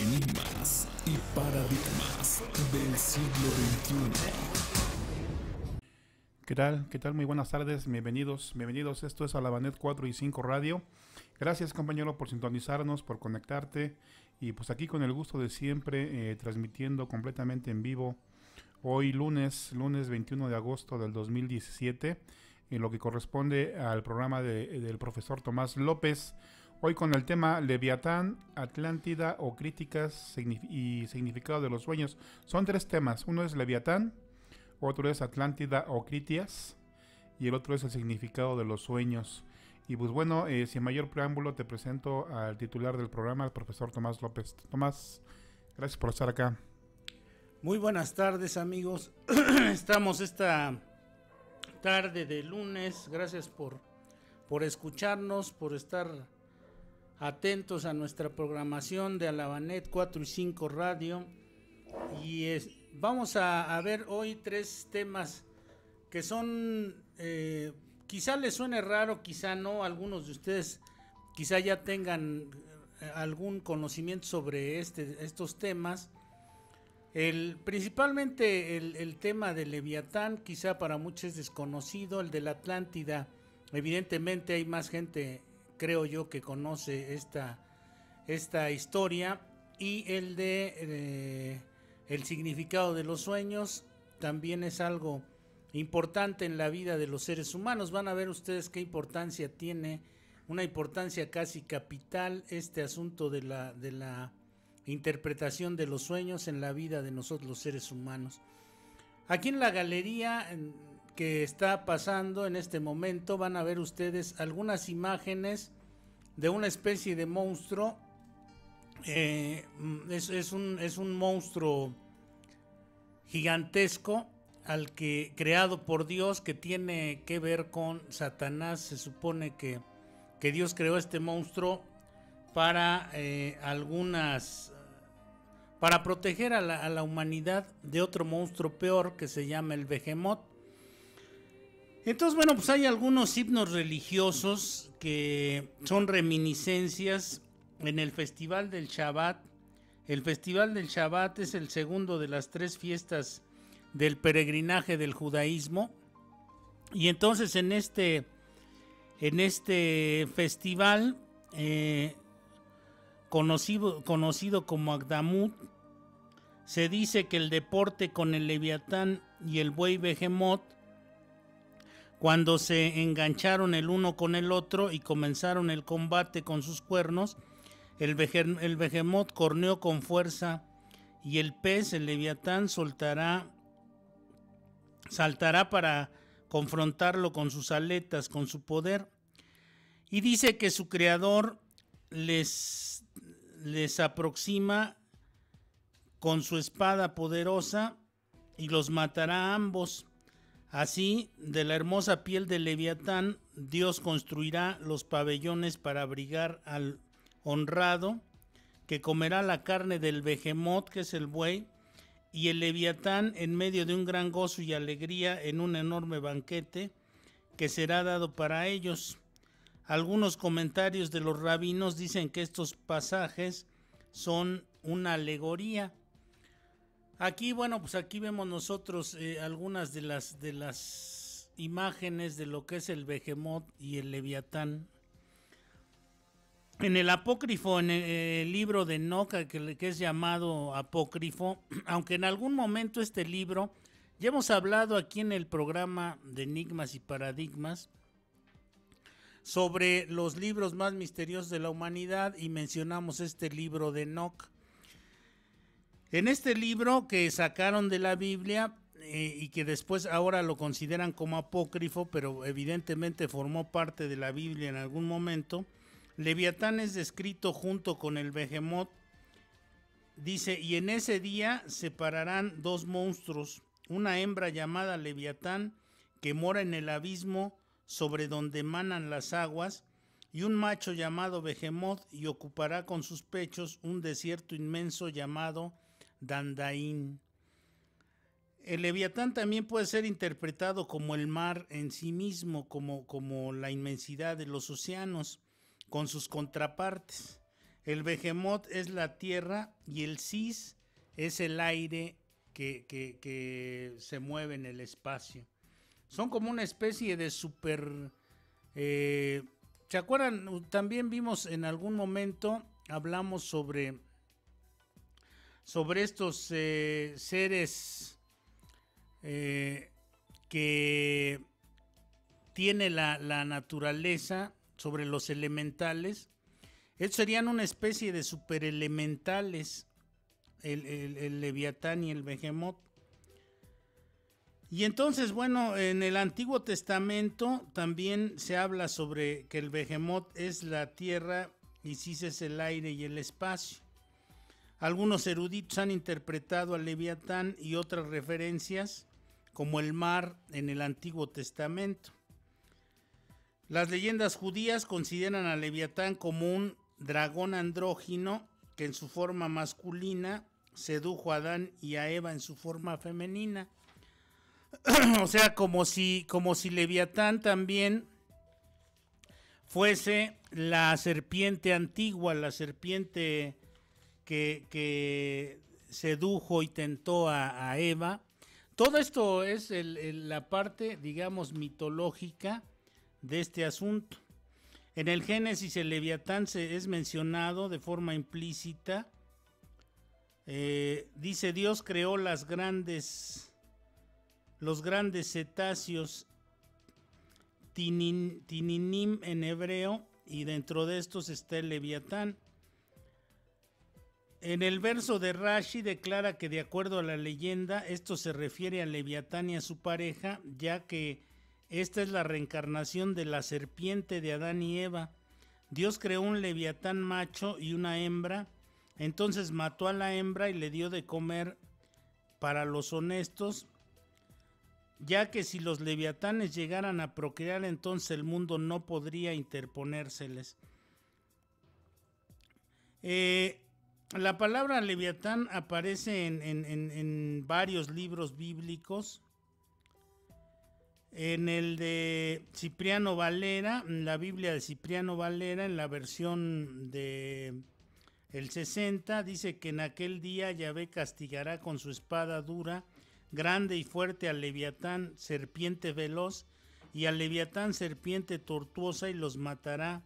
enigmas y paradigmas del siglo XXI. ¿Qué tal? ¿Qué tal? Muy buenas tardes, bienvenidos, bienvenidos. Esto es Alabanet 4 y 5 Radio. Gracias compañero por sintonizarnos, por conectarte y pues aquí con el gusto de siempre eh, transmitiendo completamente en vivo hoy lunes, lunes 21 de agosto del 2017 en lo que corresponde al programa de, del profesor Tomás López Hoy con el tema Leviatán, Atlántida o críticas y significado de los sueños. Son tres temas. Uno es Leviatán, otro es Atlántida o Critias y el otro es el significado de los sueños. Y pues bueno, eh, sin mayor preámbulo te presento al titular del programa, el profesor Tomás López. Tomás, gracias por estar acá. Muy buenas tardes amigos. Estamos esta tarde de lunes. Gracias por, por escucharnos, por estar atentos a nuestra programación de Alabanet 4 y 5 Radio. Y vamos a, ver hoy tres temas que son, eh, quizá les suene raro, quizá no, algunos de ustedes quizá ya tengan eh, algún conocimiento sobre este, estos temas. El, principalmente el, tema del Leviatán, quizá para muchos es desconocido, el de la Atlántida, evidentemente hay más gente creo yo que conoce esta, esta historia y el de eh, el significado de los sueños también es algo importante en la vida de los seres humanos. Van a ver ustedes qué importancia tiene, una importancia casi capital este asunto de la, de la interpretación de los sueños en la vida de nosotros los seres humanos. Aquí en la galería que está pasando en este momento. Van a ver ustedes algunas imágenes de una especie de monstruo. Eh, es, un, es un monstruo gigantesco al que creado por Dios que tiene que ver con Satanás. Se supone que, que Dios creó este monstruo para eh, algunas para proteger a la, a la, humanidad de otro monstruo peor que se llama el Behemoth. Entonces, bueno, pues hay algunos himnos religiosos que son reminiscencias en el Festival del Shabbat. El Festival del Shabbat es el segundo de las tres fiestas del peregrinaje del judaísmo. Y entonces en este, en este festival, eh, conocido, conocido como Agdamut, se dice que el deporte con el leviatán y el buey behemoth cuando se engancharon el uno con el otro y comenzaron el combate con sus cuernos, el, behemoth corneó con fuerza y el pez, el leviatán, soltará, saltará para confrontarlo con sus aletas, con su poder. Y dice que su creador les, les aproxima con su espada poderosa y los matará a ambos Así, de la hermosa piel del Leviatán, Dios construirá los pabellones para abrigar al honrado, que comerá la carne del behemoth, que es el buey, y el leviatán en medio de un gran gozo y alegría en un enorme banquete que será dado para ellos. Algunos comentarios de los rabinos dicen que estos pasajes son una alegoría Aquí, bueno, pues aquí vemos nosotros eh, algunas de las, de las imágenes de lo que es el Behemoth y el Leviatán. En el apócrifo, en el, libro de Noca, que, es llamado apócrifo, aunque en algún momento este libro, ya hemos hablado aquí en el programa de Enigmas y Paradigmas, sobre los libros más misteriosos de la humanidad y mencionamos este libro de noca en este libro que sacaron de la Biblia eh, y que después ahora lo consideran como apócrifo, pero evidentemente formó parte de la Biblia en algún momento, Leviatán es descrito junto con el Behemoth. Dice, y en ese día separarán dos monstruos, una hembra llamada Leviatán, que mora en el abismo sobre donde manan las aguas, y un macho llamado Behemoth, y ocupará con sus pechos un desierto inmenso llamado Dandaín. El leviatán también puede ser interpretado como el mar en sí mismo, como, como la inmensidad de los océanos, con sus contrapartes. El behemoth es la tierra y el cis es el aire que, se mueve en el espacio. Son como una especie de super... Eh, ¿Se acuerdan? También vimos en algún momento, hablamos sobre sobre estos eh, seres eh, que tiene la, naturaleza, sobre los elementales. Estos serían una especie de superelementales, el, el, leviatán y el behemoth. Y entonces, bueno, en el Antiguo Testamento también se habla sobre que el behemoth es la tierra, y Cis es el aire y el espacio. Algunos eruditos han interpretado al Leviatán y otras referencias como el mar en el Antiguo Testamento. Las leyendas judías consideran a Leviatán como un dragón andrógino que en su forma masculina sedujo a Adán y a Eva en su forma femenina. o sea, como si, como si Leviatán también fuese la serpiente antigua, la serpiente que, sedujo y tentó a, Eva. Todo esto es la parte, digamos, mitológica de este asunto. En el Génesis el Leviatán se es mencionado de forma implícita. Eh, dice Dios creó las grandes, los grandes cetáceos, tininim en hebreo, y dentro de estos está el Leviatán. En el verso de Rashi declara que de acuerdo a la leyenda esto se refiere a Leviatán y a su pareja, ya que esta es la reencarnación de la serpiente de Adán y Eva. Dios creó un leviatán macho y una hembra, entonces mató a la hembra y le dio de comer para los honestos, ya que si los leviatanes llegaran a procrear entonces el mundo no podría interponérseles. Eh, la palabra leviatán aparece en, varios libros bíblicos. En el de Cipriano Valera, la Biblia de Cipriano Valera, en la versión de el 60, dice que en aquel día Yahvé castigará con su espada dura, grande y fuerte al leviatán, serpiente veloz, y al leviatán, serpiente tortuosa, y los matará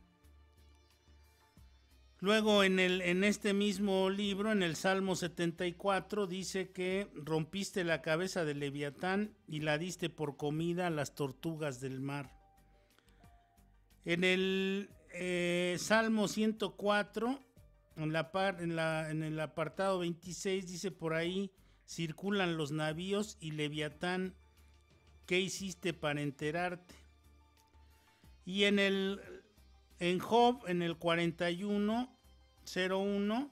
Luego en, el, en este mismo libro, en el Salmo 74, dice que rompiste la cabeza de leviatán y la diste por comida a las tortugas del mar. En el eh, Salmo 104, en, la en, en el apartado 26, dice por ahí, circulan los navíos y leviatán, ¿qué hiciste para enterarte? Y en el en Job, en el 41-01,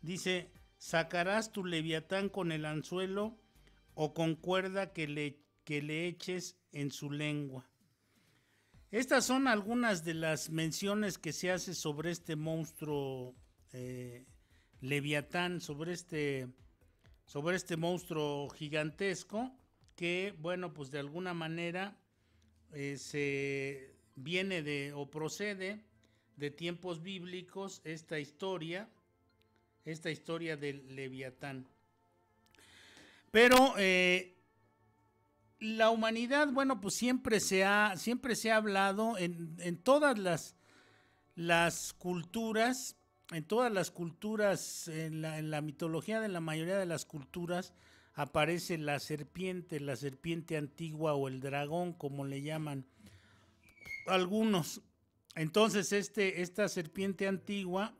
dice, sacarás tu leviatán con el anzuelo o con cuerda que le, le eches en su lengua. Estas son algunas de las menciones que se hace sobre este monstruo eh, leviatán, sobre este, sobre este monstruo gigantesco que, bueno, pues de alguna manera eh, se viene de o procede de tiempos bíblicos esta historia, esta historia del Leviatán. Pero eh, la humanidad, bueno, pues siempre se ha, siempre se ha hablado en, todas las, las, culturas, en todas las culturas, en la, en la mitología de la mayoría de las culturas, aparece la serpiente, la serpiente antigua o el dragón, como le llaman algunos. Entonces, este, esta serpiente antigua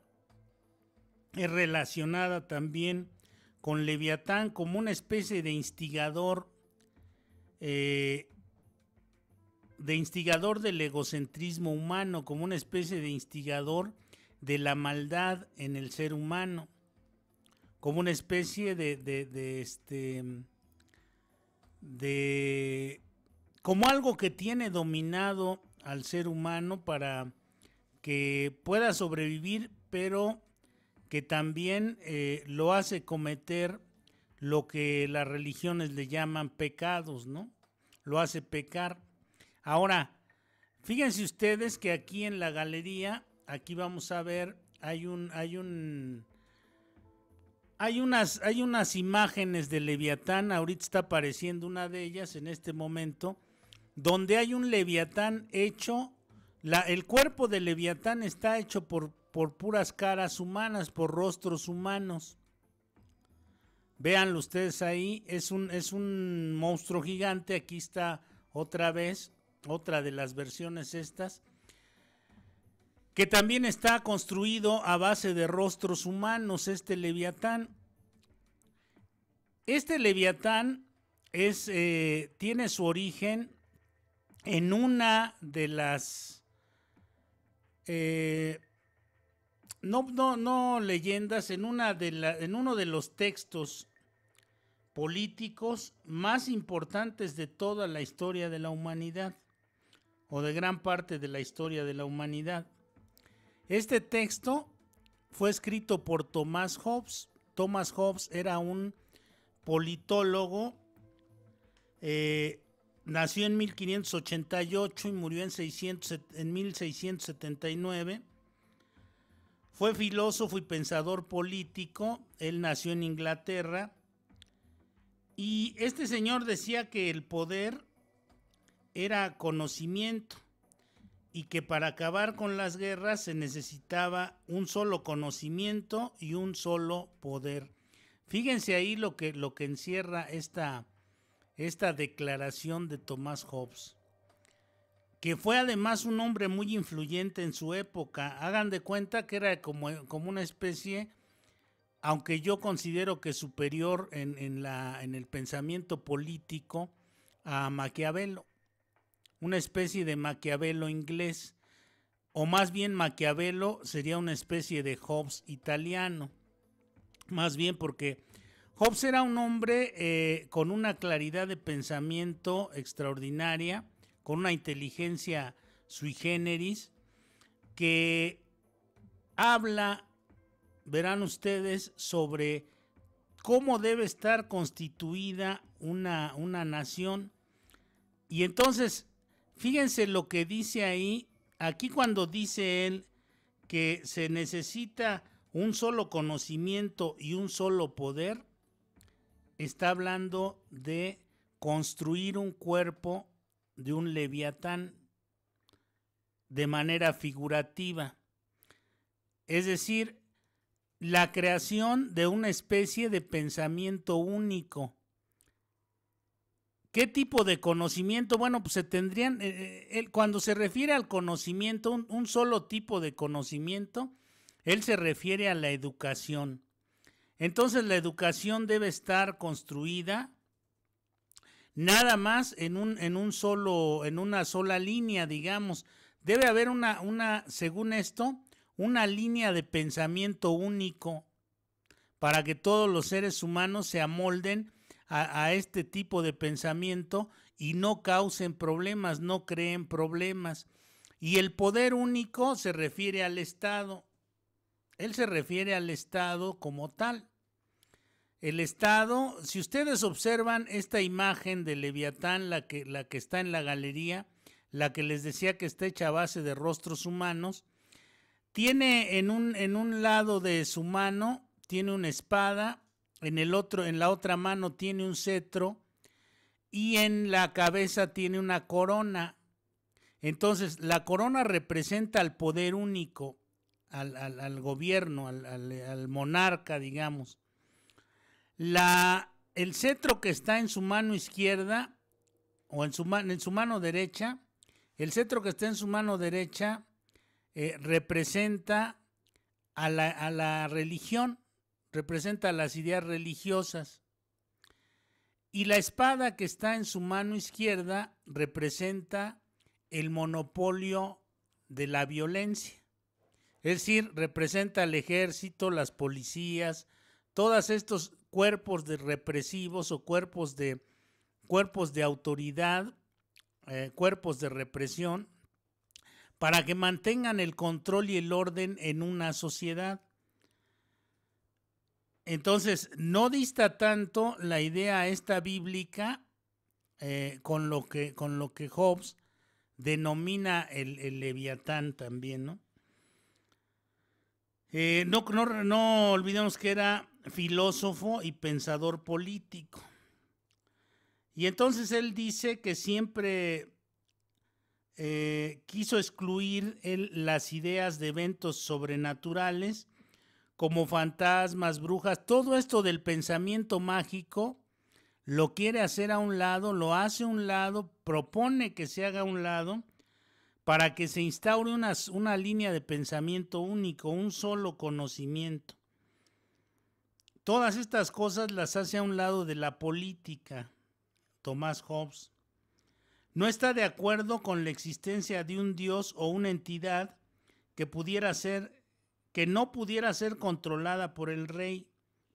es relacionada también con Leviatán como una especie de instigador, eh, de instigador del egocentrismo humano, como una especie de instigador de la maldad en el ser humano, como una especie de, este, de, como algo que tiene dominado al ser humano para que pueda sobrevivir, pero que también eh, lo hace cometer lo que las religiones le llaman pecados, ¿no? Lo hace pecar. Ahora, fíjense ustedes que aquí en la galería, aquí vamos a ver, hay un, hay un, hay unas, hay unas imágenes de Leviatán, ahorita está apareciendo una de ellas en este momento, donde hay un leviatán hecho, el cuerpo del leviatán está hecho por, por puras caras humanas, por rostros humanos. Véanlo ustedes ahí, es un, es un monstruo gigante, aquí está otra vez, otra de las versiones estas, que también está construido a base de rostros humanos, este leviatán. Este leviatán es, eh, tiene su origen en una de las... Eh, no, no, no leyendas, en, una de la, en uno de los textos políticos más importantes de toda la historia de la humanidad, o de gran parte de la historia de la humanidad. Este texto fue escrito por Thomas Hobbes. Thomas Hobbes era un politólogo eh, Nació en 1588 y murió en, 1679. Fue filósofo y pensador político. Él nació en Inglaterra. Y este señor decía que el poder era conocimiento y que para acabar con las guerras se necesitaba un solo conocimiento y un solo poder. Fíjense ahí lo que, lo que encierra esta, esta declaración de Thomas Hobbes, que fue además un hombre muy influyente en su época. Hagan de cuenta que era como, como una especie, aunque yo considero que superior en, la, en el pensamiento político a Maquiavelo, una especie de Maquiavelo inglés, o más bien Maquiavelo sería una especie de Hobbes italiano, más bien porque Hobbes era un hombre eh, con una claridad de pensamiento extraordinaria, con una inteligencia sui generis, que habla, verán ustedes, sobre cómo debe estar constituida una, una nación. Y entonces, fíjense lo que dice ahí, aquí cuando dice él que se necesita un solo conocimiento y un solo poder, está hablando de construir un cuerpo de un leviatán de manera figurativa. Es decir, la creación de una especie de pensamiento único. ¿Qué tipo de conocimiento? Bueno, pues se tendrían, eh, eh, cuando se refiere al conocimiento, un solo tipo de conocimiento, él se refiere a la educación. Entonces la educación debe estar construida nada más en un, en un solo, en una sola línea, digamos. Debe haber una, una, según esto, una línea de pensamiento único para que todos los seres humanos se amolden a, a este tipo de pensamiento y no causen problemas, no creen problemas. Y el poder único se refiere al Estado. Él se refiere al Estado como tal. El Estado, si ustedes observan esta imagen de Leviatán, la que, está en la galería, la que les decía que está hecha a base de rostros humanos, tiene en un, en un lado de su mano, tiene una espada, en, el otro, en la otra mano tiene un cetro y en la cabeza tiene una corona. Entonces, la corona representa al poder único al, gobierno, al, monarca, digamos. La, el cetro que está en su mano izquierda o en su, en su mano derecha, el cetro que está en su mano derecha eh, representa a la, a la religión, representa las ideas religiosas. Y la espada que está en su mano izquierda representa el monopolio de la violencia. Es decir, representa al ejército, las policías, todos estos cuerpos de represivos o cuerpos de, cuerpos de autoridad, eh, cuerpos de represión, para que mantengan el control y el orden en una sociedad. Entonces, no dista tanto la idea esta bíblica eh, con, lo que, con lo que Hobbes denomina el, el leviatán también, ¿no? Eh, no, olvidemos que era filósofo y pensador político. Y entonces él dice que siempre eh, quiso excluir las ideas de eventos sobrenaturales como fantasmas, brujas, todo esto del pensamiento mágico, lo quiere hacer a un lado, lo hace a un lado, propone que se haga a un lado para que se instaure una, una línea de pensamiento único, un solo conocimiento. Todas estas cosas las hace a un lado de la política, Tomás Hobbes. No está de acuerdo con la existencia de un dios o una entidad que pudiera ser que no pudiera ser controlada por el rey,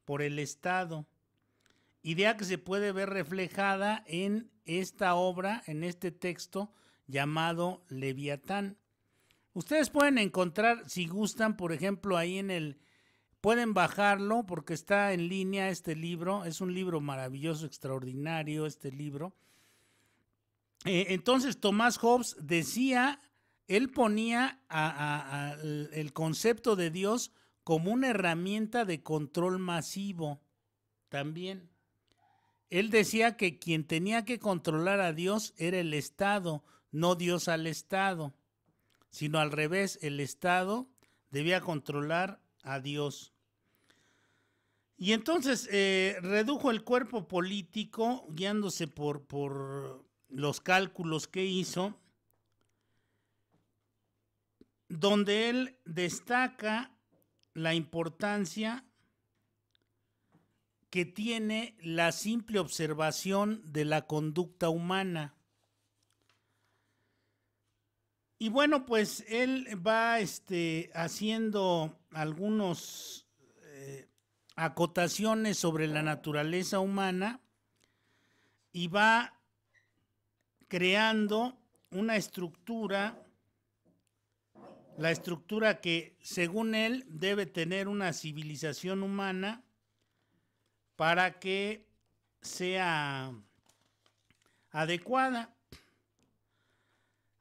por el Estado. Idea que se puede ver reflejada en esta obra, en este texto llamado Leviatán. Ustedes pueden encontrar, si gustan, por ejemplo, ahí en el... Pueden bajarlo porque está en línea este libro. Es un libro maravilloso, extraordinario este libro. Eh, entonces, Tomás Hobbes decía, él ponía a, el concepto de Dios como una herramienta de control masivo también. Él decía que quien tenía que controlar a Dios era el Estado, no Dios al Estado, sino al revés, el Estado debía controlar a Dios. Y entonces eh, redujo el cuerpo político, guiándose por, por los cálculos que hizo, donde él destaca la importancia que tiene la simple observación de la conducta humana. Y bueno, pues él va este, haciendo algunos eh, acotaciones sobre la naturaleza humana y va creando una estructura, la estructura que según él debe tener una civilización humana para que sea adecuada.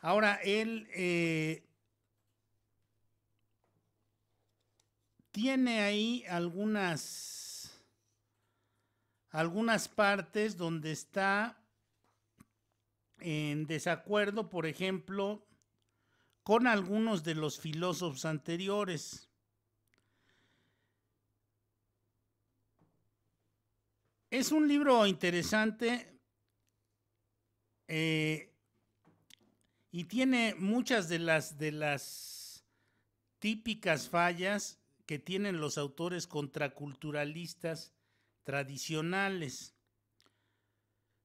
Ahora, él eh, tiene ahí algunas, algunas partes donde está en desacuerdo, por ejemplo, con algunos de los filósofos anteriores. Es un libro interesante. Eh, y tiene muchas de las, típicas fallas que tienen los autores contraculturalistas tradicionales.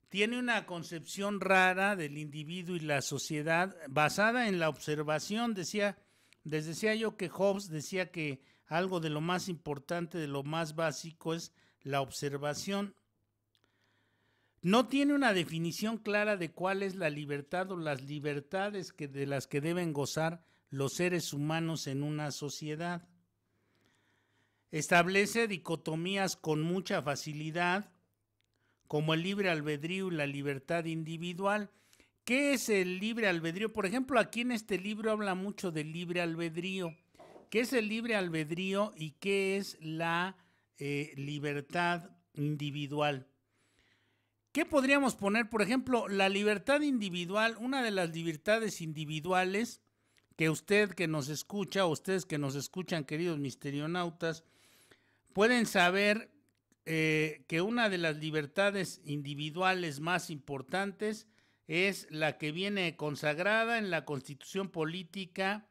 Tiene una concepción rara del individuo y la sociedad basada en la observación. Decía, les decía yo que Hobbes decía que algo de lo más importante, de lo más básico es la observación no tiene una definición clara de cuál es la libertad o las libertades que, de las que deben gozar los seres humanos en una sociedad. Establece dicotomías con mucha facilidad, como el libre albedrío y la libertad individual. ¿Qué es el libre albedrío? Por ejemplo, aquí en este libro habla mucho del libre albedrío. ¿Qué es el libre albedrío y qué es la eh, libertad individual? ¿Qué podríamos poner? Por ejemplo, la libertad individual, una de las libertades individuales que usted que nos escucha, o ustedes que nos escuchan, queridos misterionautas, pueden saber eh, que una de las libertades individuales más importantes es la que viene consagrada en la Constitución Política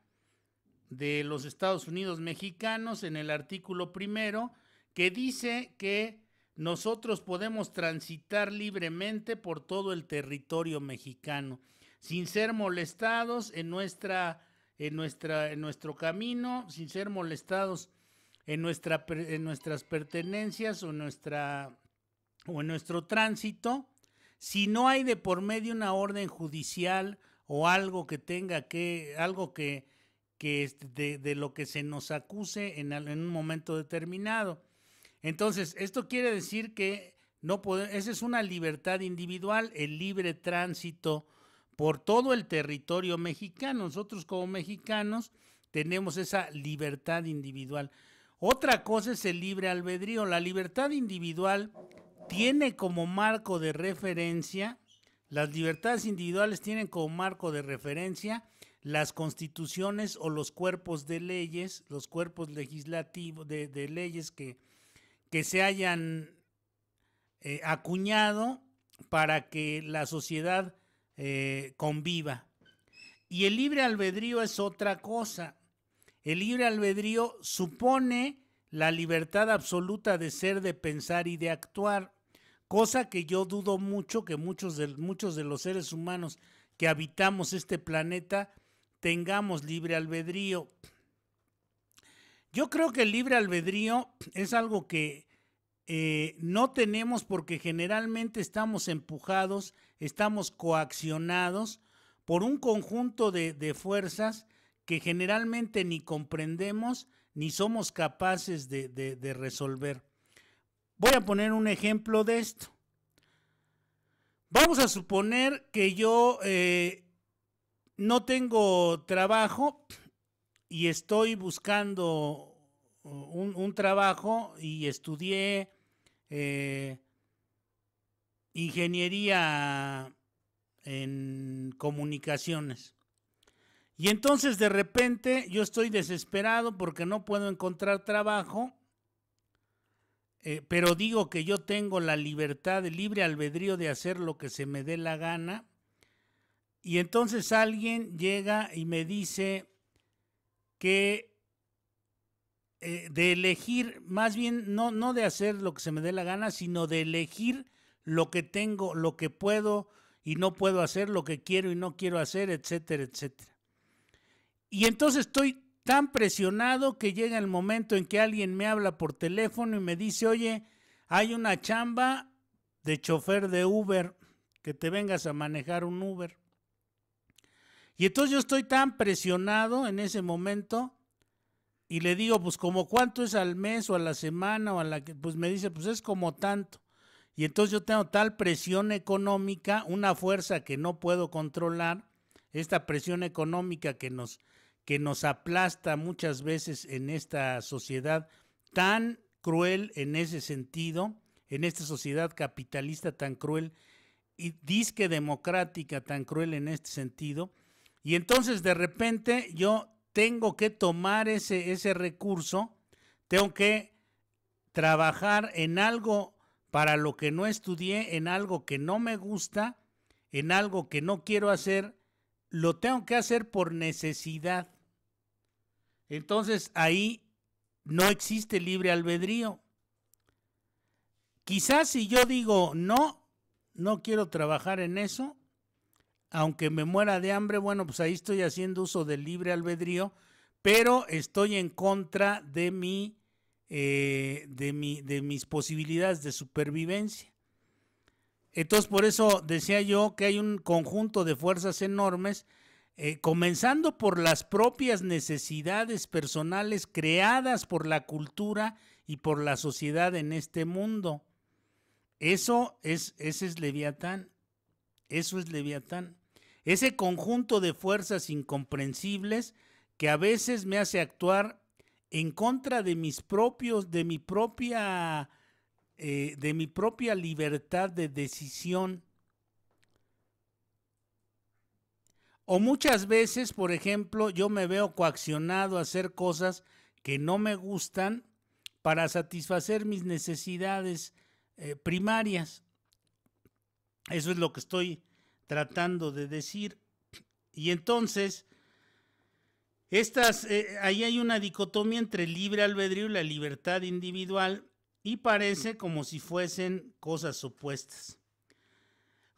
de los Estados Unidos Mexicanos, en el artículo primero, que dice que nosotros podemos transitar libremente por todo el territorio mexicano, sin ser molestados en, nuestra, en, nuestra, en nuestro camino, sin ser molestados en, en nuestras pertenencias o, nuestra, o en nuestro tránsito, si no hay de por medio una orden judicial o algo que tenga que, algo que, que de, de, lo que se nos acuse en, en un momento determinado. Entonces, esto quiere decir que no puede, esa es una libertad individual, el libre tránsito por todo el territorio mexicano. Nosotros como mexicanos tenemos esa libertad individual. Otra cosa es el libre albedrío. La libertad individual tiene como marco de referencia, las libertades individuales tienen como marco de referencia las constituciones o los cuerpos de leyes, los cuerpos legislativos de, de leyes que, que se hayan eh, acuñado para que la sociedad eh, conviva. Y el libre albedrío es otra cosa. El libre albedrío supone la libertad absoluta de ser, de pensar y de actuar, cosa que yo dudo mucho que muchos de, muchos de los seres humanos que habitamos este planeta tengamos libre albedrío. Yo creo que el libre albedrío es algo que eh, no tenemos porque generalmente estamos empujados, estamos coaccionados por un conjunto de, fuerzas que generalmente ni comprendemos ni somos capaces de, resolver. Voy a poner un ejemplo de esto. Vamos a suponer que yo eh, no tengo trabajo y estoy buscando uh, un, trabajo y estudié eh, ingeniería en comunicaciones. Y entonces de repente yo estoy desesperado porque no puedo encontrar trabajo, eh, pero digo que yo tengo la libertad, el libre albedrío de hacer lo que se me dé la gana. Y entonces alguien llega y me dice, que eh, de elegir, más bien no, no de hacer lo que se me dé la gana, sino de elegir lo que tengo, lo que puedo y no puedo hacer, lo que quiero y no quiero hacer, etcétera, etcétera. Y entonces estoy tan presionado que llega el momento en que alguien me habla por teléfono y me dice, oye, hay una chamba de chofer de Uber, que te vengas a manejar un Uber. Y entonces yo estoy tan presionado en ese momento y le digo, pues como cuánto es al mes o a la semana o a la pues me dice, pues es como tanto. Y entonces yo tengo tal presión económica, una fuerza que no puedo controlar, esta presión económica que nos, que nos aplasta muchas veces en esta sociedad tan cruel en ese sentido, en esta sociedad capitalista tan cruel y disque democrática tan cruel en este sentido, y entonces de repente yo tengo que tomar ese, ese recurso, tengo que trabajar en algo para lo que no estudié, en algo que no me gusta, en algo que no quiero hacer, lo tengo que hacer por necesidad. Entonces ahí no existe libre albedrío. Quizás si yo digo, no, no quiero trabajar en eso, aunque me muera de hambre, bueno, pues ahí estoy haciendo uso del libre albedrío, pero estoy en contra de mi, eh, de, mi, de mis posibilidades de supervivencia. Entonces, por eso decía yo que hay un conjunto de fuerzas enormes, eh, comenzando por las propias necesidades personales creadas por la cultura y por la sociedad en este mundo. Eso es, ese es Leviatán. Eso es Leviatán. Ese conjunto de fuerzas incomprensibles que a veces me hace actuar en contra de mis propios, de mi propia, eh, de mi propia libertad de decisión. O muchas veces, por ejemplo, yo me veo coaccionado a hacer cosas que no me gustan para satisfacer mis necesidades eh, primarias. Eso es lo que estoy tratando de decir. Y entonces, estas, eh, ahí hay una dicotomía entre libre albedrío y la libertad individual y parece como si fuesen cosas opuestas.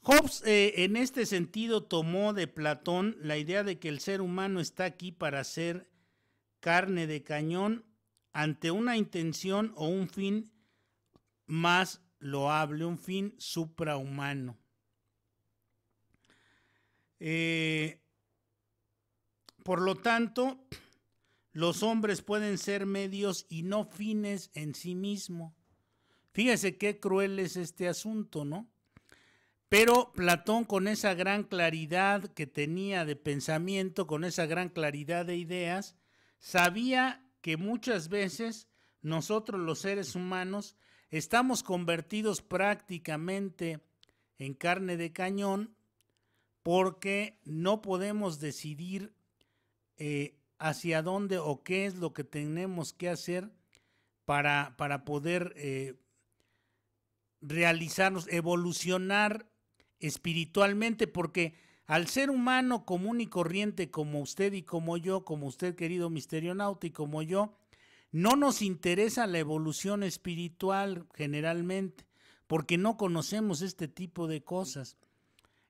Hobbes eh, en este sentido tomó de Platón la idea de que el ser humano está aquí para ser carne de cañón ante una intención o un fin más lo hable un fin suprahumano. Eh, por lo tanto, los hombres pueden ser medios y no fines en sí mismo. Fíjese qué cruel es este asunto, ¿no? Pero Platón con esa gran claridad que tenía de pensamiento, con esa gran claridad de ideas, sabía que muchas veces nosotros los seres humanos estamos convertidos prácticamente en carne de cañón porque no podemos decidir eh, hacia dónde o qué es lo que tenemos que hacer para, para poder eh, realizarnos, evolucionar espiritualmente, porque al ser humano común y corriente como usted y como yo, como usted querido misterio y como yo, no nos interesa la evolución espiritual generalmente, porque no conocemos este tipo de cosas.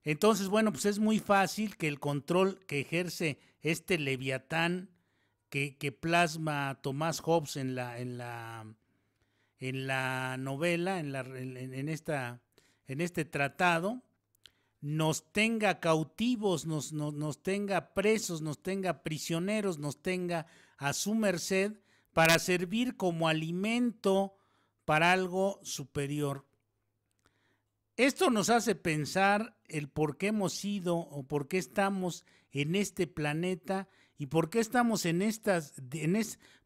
Entonces, bueno, pues es muy fácil que el control que ejerce este leviatán que, plasma Tomás Hobbes en la, novela, en, este tratado, nos tenga cautivos, nos tenga presos, nos tenga prisioneros, nos tenga a su merced para servir como alimento para algo superior. Esto nos hace pensar el por qué hemos sido o por qué estamos en este planeta y por qué estamos en estas,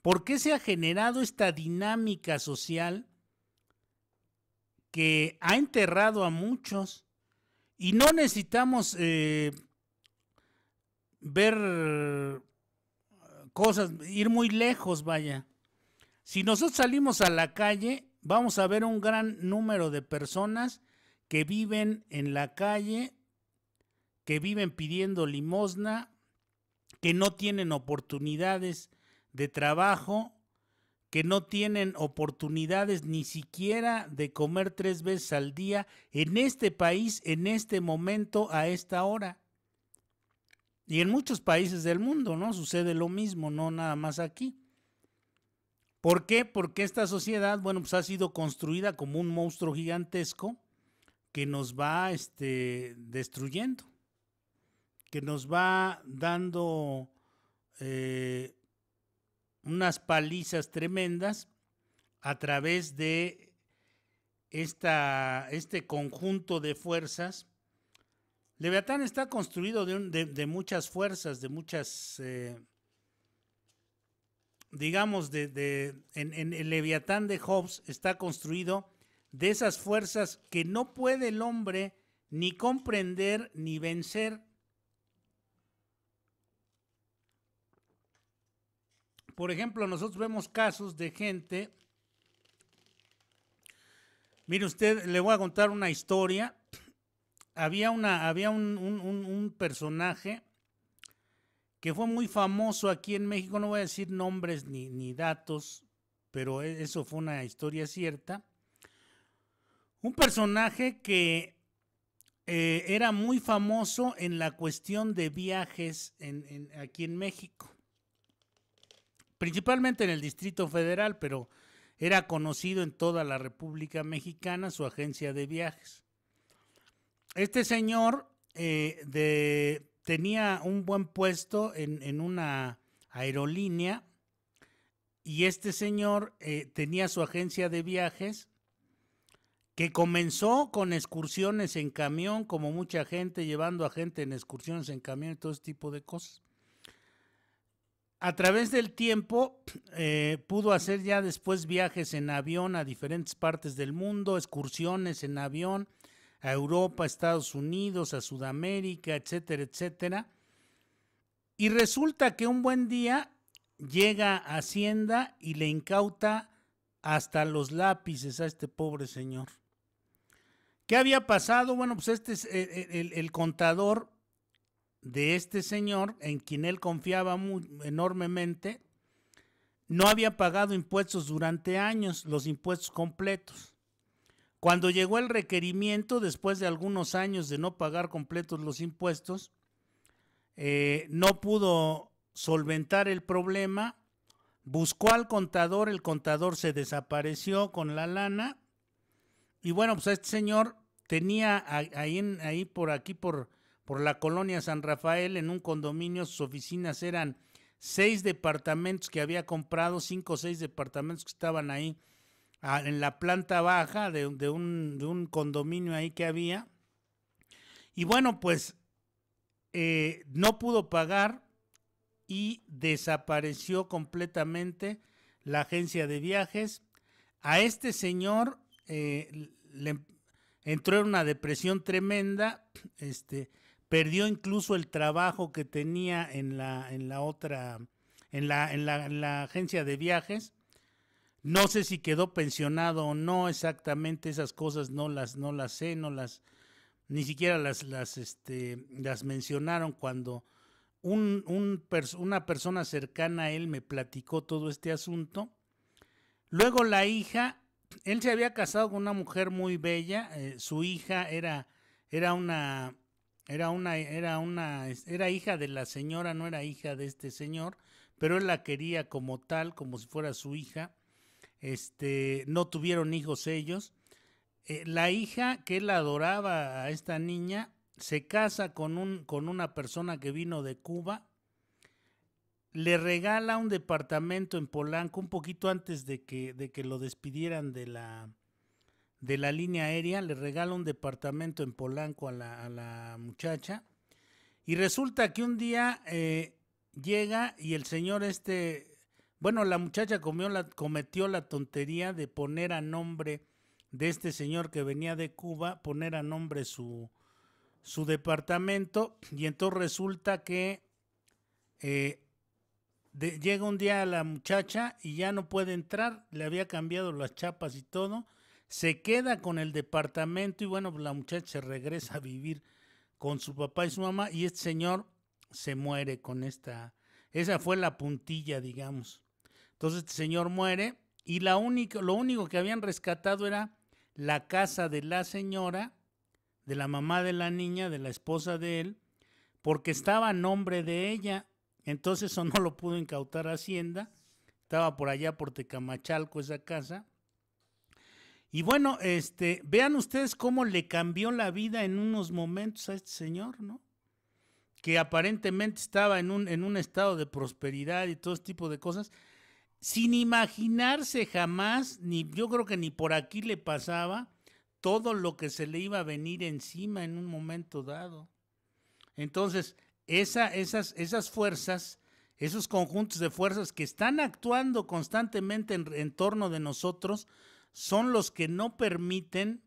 por qué se ha generado esta dinámica social que ha enterrado a muchos y no necesitamos eh, ver cosas, ir muy lejos, vaya. Si nosotros salimos a la calle, vamos a ver un gran número de personas que viven en la calle, que viven pidiendo limosna, que no tienen oportunidades de trabajo, que no tienen oportunidades ni siquiera de comer tres veces al día en este país, en este momento, a esta hora. Y en muchos países del mundo, ¿no? Sucede lo mismo, no nada más aquí. ¿Por qué? Porque esta sociedad, bueno, pues ha sido construida como un monstruo gigantesco que nos va este, destruyendo, que nos va dando eh, unas palizas tremendas a través de esta, este conjunto de fuerzas Leviatán está construido de, muchas fuerzas, de muchas, eh, digamos, de, en, el Leviatán de Hobbes está construido de esas fuerzas que no puede el hombre ni comprender ni vencer. Por ejemplo, nosotros vemos casos de gente. Mire usted, le voy a contar una historia había, una, había un, personaje que fue muy famoso aquí en México, no voy a decir nombres ni, datos, pero e, eso fue una historia cierta. Un personaje que eh, era muy famoso en la cuestión de viajes en, aquí en México, principalmente en el Distrito Federal, pero era conocido en toda la República Mexicana su agencia de viajes este señor eh, tenía un buen puesto en, una aerolínea y este señor eh, tenía su agencia de viajes que comenzó con excursiones en camión, como mucha gente, llevando a gente en excursiones en camión y todo ese tipo de cosas. A través del tiempo eh, pudo hacer ya después viajes en avión a diferentes partes del mundo, excursiones en avión, a Europa, a Estados Unidos, a Sudamérica, etcétera, etcétera. Y resulta que un buen día llega a Hacienda y le incauta hasta los lápices a este pobre señor. ¿Qué había pasado? Bueno, pues este es eh, eh, el, contador de este señor, en quien él confiaba enormemente, no había pagado impuestos durante años, los impuestos completos. Cuando llegó el requerimiento, después de algunos años de no pagar completos los impuestos, eh, no pudo solventar el problema, buscó al contador, el contador se desapareció con la lana, y bueno, pues este señor tenía ahí, ahí por aquí, por, por la colonia San Rafael, en un condominio, sus oficinas eran seis departamentos que había comprado, cinco o seis departamentos que estaban ahí en la planta baja de, un, condominio ahí que había. Y bueno, pues eh, no pudo pagar y desapareció completamente la agencia de viajes. A este señor eh, le entró en una depresión tremenda, este, perdió incluso el trabajo que tenía en la, en la otra, en la, en la agencia de viajes. No sé si quedó pensionado o no, exactamente esas cosas no las, no las sé, no las, ni siquiera las, las, este, mencionaron cuando un, una persona cercana a él me platicó todo este asunto. Luego la hija, él se había casado con una mujer muy bella, eh, su hija era, era una, era una, era una, era hija de la señora, no era hija de este señor, pero él la quería como tal, como si fuera su hija este, no tuvieron hijos ellos. Eh, la hija que él adoraba a esta niña se casa con, un, con una persona que vino de Cuba, le regala un departamento en Polanco un poquito antes de que, de que lo despidieran de la, de la línea aérea, le regala un departamento en Polanco a la, muchacha y resulta que un día eh, llega y el señor este bueno, la muchacha cometió la tontería de poner a nombre de este señor que venía de Cuba, poner a nombre su, su departamento y entonces resulta que eh, llega un día la muchacha y ya no puede entrar, le había cambiado las chapas y todo, se queda con el departamento y bueno, pues la muchacha se regresa a vivir con su papá y su mamá y este señor se muere con esta, esa fue la puntilla, digamos. Entonces este señor muere y lo único que habían rescatado era la casa de la señora, de la mamá de la niña, de la esposa de él, porque estaba a nombre de ella. Entonces eso no lo pudo incautar Hacienda. Estaba por allá por Tecamachalco esa casa. Y bueno, este, vean ustedes cómo le cambió la vida en unos momentos a este señor, ¿no? Que aparentemente estaba en un, en un estado de prosperidad y todo tipo de cosas sin imaginarse jamás, ni yo creo que ni por aquí le pasaba todo lo que se le iba a venir encima en un momento dado. Entonces, esas, esas fuerzas, esos conjuntos de fuerzas que están actuando constantemente en, en torno de nosotros, son los que no permiten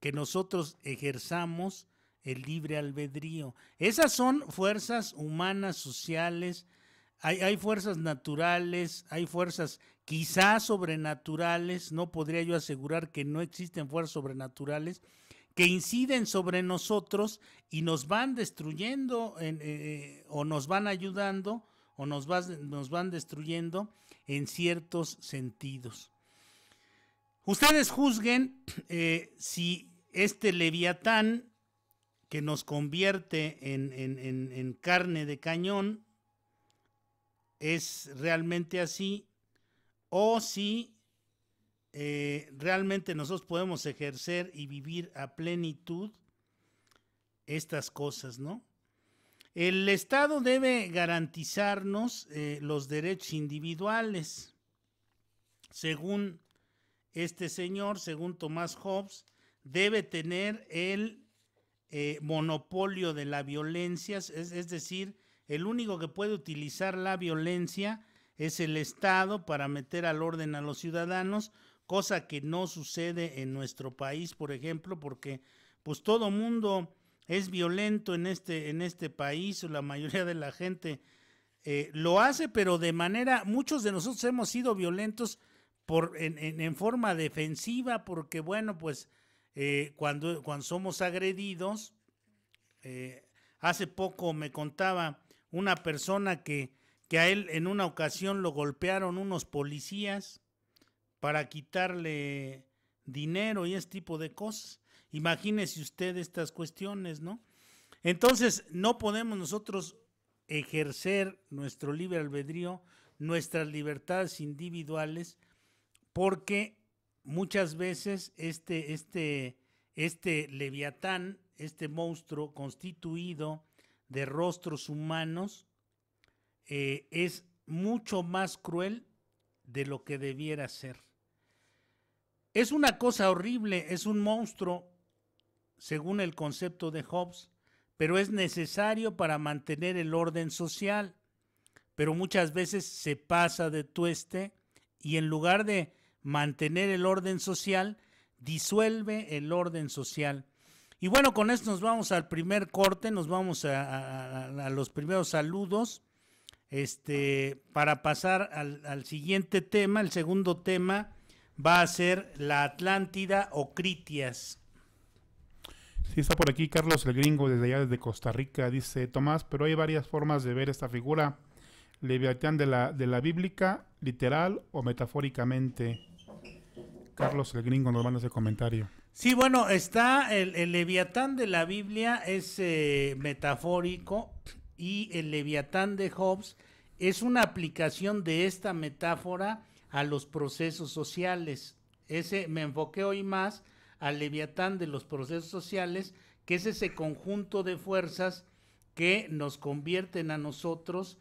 que nosotros ejerzamos el libre albedrío. Esas son fuerzas humanas, sociales, hay, fuerzas naturales, hay fuerzas quizás sobrenaturales, no podría yo asegurar que no existen fuerzas sobrenaturales, que inciden sobre nosotros y nos van destruyendo eh, eh, o nos van ayudando o nos, van destruyendo en ciertos sentidos. Ustedes juzguen eh, si este leviatán que nos convierte en carne de cañón, es realmente así o si eh, realmente nosotros podemos ejercer y vivir a plenitud estas cosas, ¿no? El Estado debe garantizarnos eh, los derechos individuales. Según este señor, según Tomás Hobbes, debe tener el eh, monopolio de la violencia, es decir, el único que puede utilizar la violencia es el Estado para meter al orden a los ciudadanos, cosa que no sucede en nuestro país, por ejemplo, porque pues todo mundo es violento en este, en este país, la mayoría de la gente eh, lo hace, pero de manera, muchos de nosotros hemos sido violentos por, en, forma defensiva, porque bueno, pues eh, cuando, cuando somos agredidos, eh, hace poco me contaba una persona que, que a él en una ocasión lo golpearon unos policías para quitarle dinero y ese tipo de cosas. Imagínese usted estas cuestiones, ¿no? Entonces, no podemos nosotros ejercer nuestro libre albedrío, nuestras libertades individuales, porque muchas veces este, este, este leviatán, este monstruo constituido de rostros humanos eh, es mucho más cruel de lo que debiera ser. Es una cosa horrible, es un monstruo, según el concepto de Hobbes, pero es necesario para mantener el orden social. Pero muchas veces se pasa de tueste y en lugar de mantener el orden social, disuelve el orden social. Y bueno, con esto nos vamos al primer corte, nos vamos a, los primeros saludos. Este, para pasar al, siguiente tema, el segundo tema va a ser la Atlántida o Critias. Sí, está por aquí Carlos el Gringo desde allá, desde Costa Rica, dice Tomás, pero hay varias formas de ver esta figura. Leviatán de la, de la bíblica, literal o metafóricamente. Carlos el Gringo nos manda ese comentario. Sí, bueno, está el, leviatán de la Biblia es eh, metafórico y el leviatán de Hobbes es una aplicación de esta metáfora a los procesos sociales. Ese me enfoqué hoy más al leviatán de los procesos sociales, que es ese conjunto de fuerzas que nos convierten a nosotros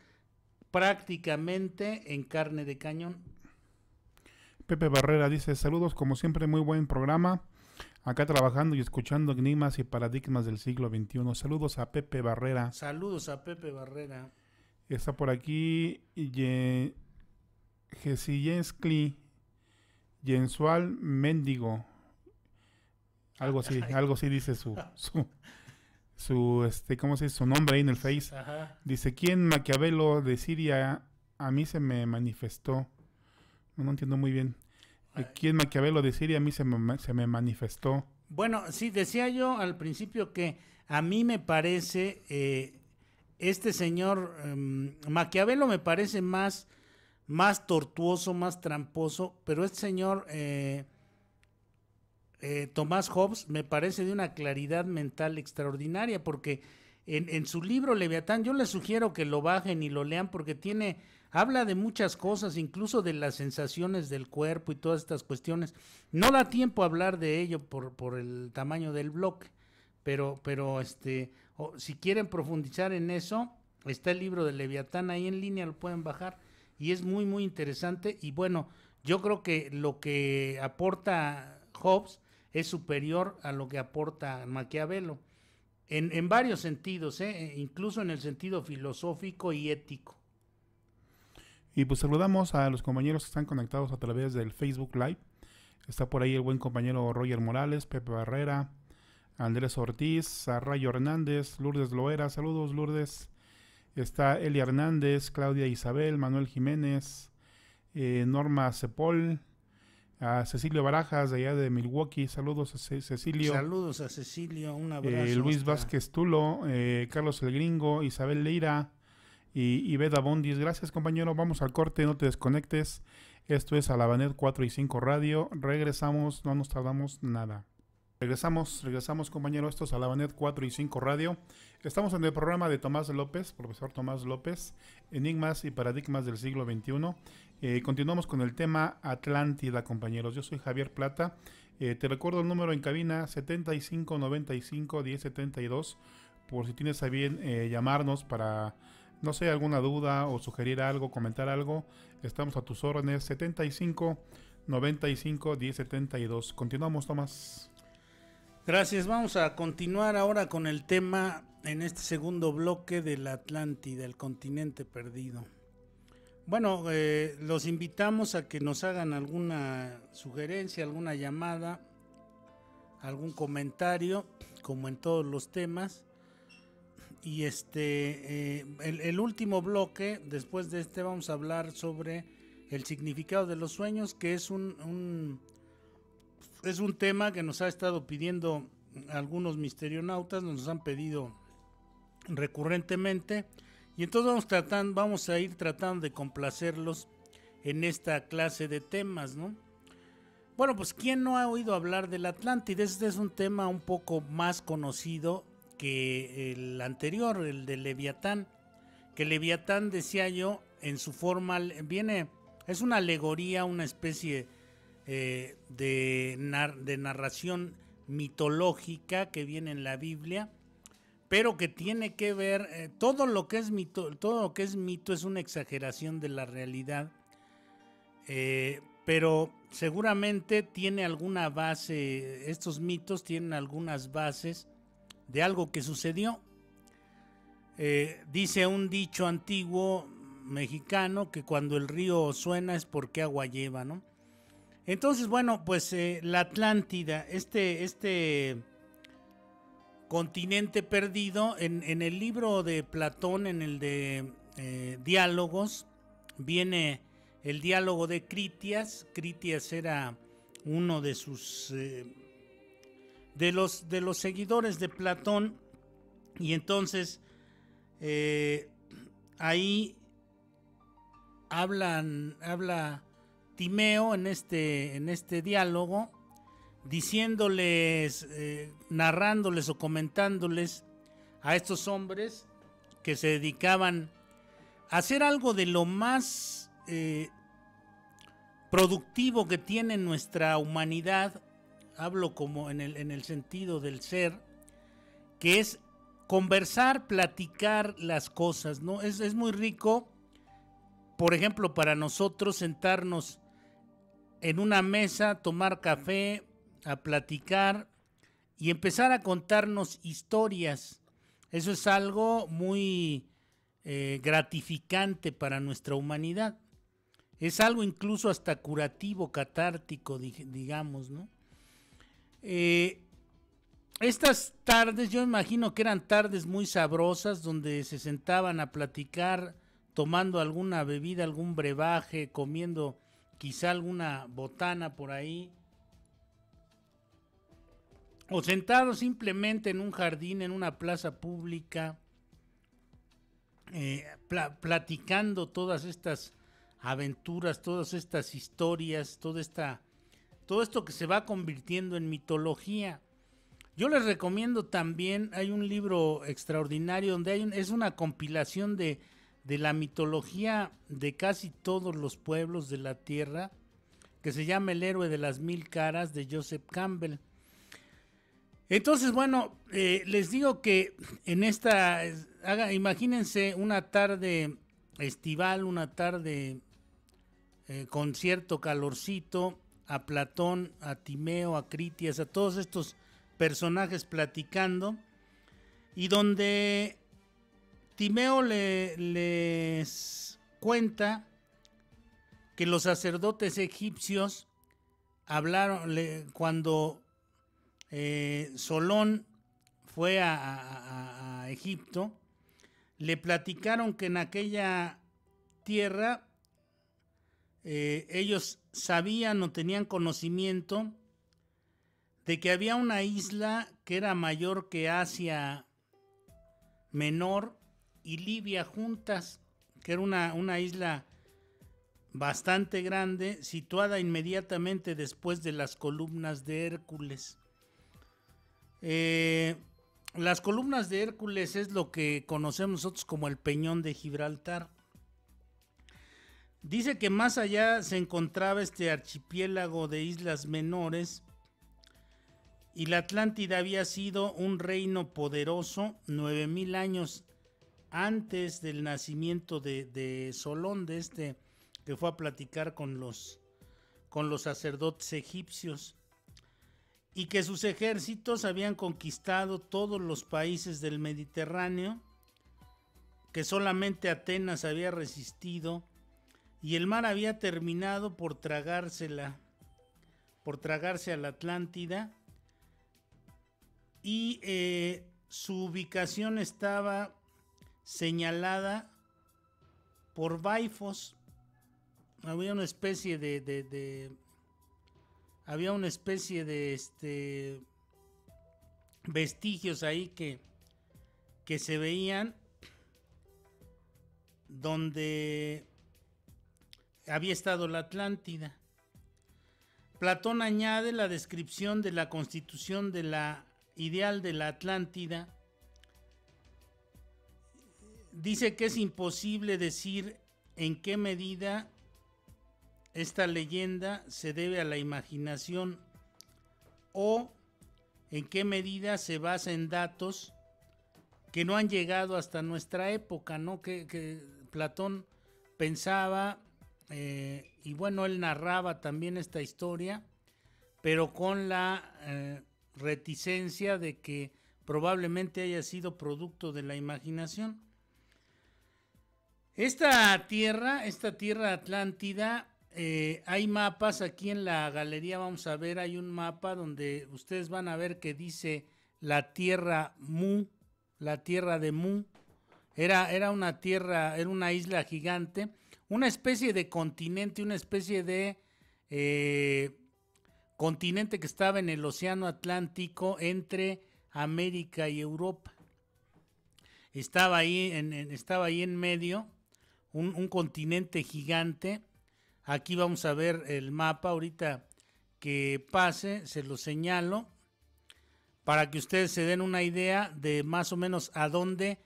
prácticamente en carne de cañón. Pepe Barrera dice, saludos como siempre, muy buen programa acá trabajando y escuchando enigmas y paradigmas del siglo XXI. Saludos a Pepe Barrera. Saludos a Pepe Barrera. Está por aquí Ye... Jensual jensual Mendigo. Algo así, algo así dice su, su, este, ¿cómo se Su nombre ahí en el Face. Dice, ¿quién Maquiavelo de Siria a mí se me manifestó? no entiendo muy bien. ¿Quién Maquiavelo decir y a mí se me, me manifestó. Bueno, sí, decía yo al principio que a mí me parece, eh, este señor em, Maquiavelo me parece más, más tortuoso, más tramposo, pero este señor eh, eh, Tomás Hobbes me parece de una claridad mental extraordinaria, porque en, en su libro Leviatán yo le sugiero que lo bajen y lo lean porque tiene habla de muchas cosas, incluso de las sensaciones del cuerpo y todas estas cuestiones. No da tiempo a hablar de ello por, por el tamaño del bloque, pero, pero este, si quieren profundizar en eso, está el libro de Leviatán ahí en línea, lo pueden bajar y es muy, muy interesante. Y bueno, yo creo que lo que aporta Hobbes es superior a lo que aporta Maquiavelo. En, en varios sentidos, ¿eh? e incluso en el sentido filosófico y ético. Y pues saludamos a los compañeros que están conectados a través del Facebook Live. Está por ahí el buen compañero Roger Morales, Pepe Barrera, Andrés Ortiz, Arrayo Hernández, Lourdes Loera. Saludos, Lourdes. Está Eli Hernández, Claudia Isabel, Manuel Jiménez, eh, Norma Cepol, a Cecilio Barajas de allá de Milwaukee. Saludos a Cecilio. Saludos a Cecilio, un eh, abrazo. Luis Vázquez Tulo, eh, Carlos El Gringo, Isabel Leira, y, y Bondis. Gracias, compañero. Vamos al corte, no te desconectes. Esto es Alabanet 4 y 5 Radio. Regresamos, no nos tardamos nada. Regresamos, regresamos compañero, esto es Alabanet 4 y 5 Radio. Estamos en el programa de Tomás López, profesor Tomás López, Enigmas y Paradigmas del siglo XXI. Eh, continuamos con el tema Atlántida, compañeros. Yo soy Javier Plata. Eh, te recuerdo el número en cabina 7595 1072 por si tienes a bien eh, llamarnos para no sé, alguna duda o sugerir algo, comentar algo, estamos a tus órdenes 75 95 1072. Continuamos, Tomás. Gracias, vamos a continuar ahora con el tema en este segundo bloque del Atlántico, Atlántida, el continente perdido. Bueno, eh, los invitamos a que nos hagan alguna sugerencia, alguna llamada, algún comentario, como en todos los temas. Y este, eh, el, último bloque, después de este, vamos a hablar sobre el significado de los sueños, que es un, es un tema que nos ha estado pidiendo algunos misterionautas, nos han pedido recurrentemente. Y entonces vamos, tratando, vamos a ir tratando de complacerlos en esta clase de temas, ¿no? Bueno, pues ¿quién no ha oído hablar del Atlántida? Este es un tema un poco más conocido que el anterior, el de Leviatán, que Leviatán decía yo en su forma viene es una alegoría, una especie eh, de, de narración mitológica que viene en la Biblia, pero que tiene que ver eh, todo lo que es mito, todo lo que es mito es una exageración de la realidad, eh, pero seguramente tiene alguna base, estos mitos tienen algunas bases de algo que sucedió. Eh, dice un dicho antiguo mexicano que cuando el río suena es porque agua lleva, ¿no? Entonces, bueno, pues eh, la Atlántida, este, este continente perdido, en, el libro de Platón, en el de eh, Diálogos, viene el diálogo de Critias. Critias era uno de sus de los, de los seguidores de Platón. Y entonces eh, ahí hablan, habla Timeo en este, en este diálogo, diciéndoles, eh, narrándoles o comentándoles a estos hombres que se dedicaban a hacer algo de lo más eh, productivo que tiene nuestra humanidad hablo como en el, en el sentido del ser, que es conversar, platicar las cosas, ¿no? Es, muy rico, por ejemplo, para nosotros sentarnos en una mesa, tomar café, a platicar y empezar a contarnos historias. Eso es algo muy eh, gratificante para nuestra humanidad. Es algo incluso hasta curativo, catártico, digamos, ¿no? Eh, estas tardes, yo imagino que eran tardes muy sabrosas donde se sentaban a platicar tomando alguna bebida, algún brebaje, comiendo quizá alguna botana por ahí. O sentados simplemente en un jardín, en una plaza pública, eh, platicando todas estas aventuras, todas estas historias, toda esta todo esto que se va convirtiendo en mitología. Yo les recomiendo también, hay un libro extraordinario donde hay es una compilación de, la mitología de casi todos los pueblos de la tierra, que se llama El héroe de las mil caras de Joseph Campbell. Entonces, bueno, eh, les digo que en esta, haga, imagínense una tarde estival, una tarde eh, con cierto calorcito, a Platón, a Timeo, a Critias, a todos estos personajes platicando y donde Timeo le, les cuenta que los sacerdotes egipcios hablaron cuando eh, Solón fue a, a Egipto, le platicaron que en aquella tierra eh, ellos sabían o tenían conocimiento de que había una isla que era mayor que Asia Menor y Libia juntas, que era una, isla bastante grande, situada inmediatamente después de las columnas de Hércules. Eh, las columnas de Hércules es lo que conocemos nosotros como el Peñón de Gibraltar. Dice que más allá se encontraba este archipiélago de islas menores y la Atlántida había sido un reino poderoso nueve mil años antes del nacimiento de, de, Solón, de este que fue a platicar con los, con los sacerdotes egipcios, y que sus ejércitos habían conquistado todos los países del Mediterráneo, que solamente Atenas había resistido y el mar había terminado por tragársela, por tragarse a la Atlántida y eh, su ubicación estaba señalada por Baifos. Había una especie de, había una especie de este vestigios ahí que, que se veían donde había estado la Atlántida. Platón añade la descripción de la constitución de la ideal de la Atlántida. Dice que es imposible decir en qué medida esta leyenda se debe a la imaginación o en qué medida se basa en datos que no han llegado hasta nuestra época, ¿no? Que, que Platón pensaba eh, y bueno, él narraba también esta historia, pero con la eh, reticencia de que probablemente haya sido producto de la imaginación. Esta tierra, esta tierra atlántida, eh, hay mapas aquí en la galería, vamos a ver, hay un mapa donde ustedes van a ver que dice la tierra Mu, la tierra de Mu. era una tierra, era una isla gigante una especie de continente, una especie de eh, continente que estaba en el Océano Atlántico entre América y Europa. Estaba ahí en, estaba ahí en medio, un, un continente gigante. Aquí vamos a ver el mapa ahorita que pase, se lo señalo, para que ustedes se den una idea de más o menos a dónde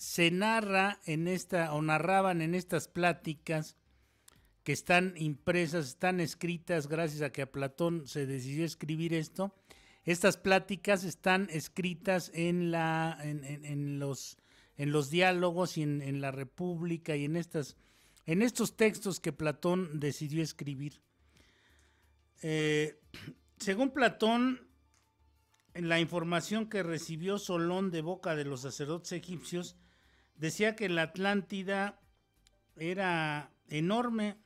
se narra en esta, o narraban en estas pláticas que están impresas, están escritas, gracias a que a Platón se decidió escribir esto. Estas pláticas están escritas en, los, diálogos y en, la República y en, estas, en estos textos que Platón decidió escribir. Eh, según Platón, en la información que recibió Solón de boca de los sacerdotes egipcios, decía que la Atlántida era enorme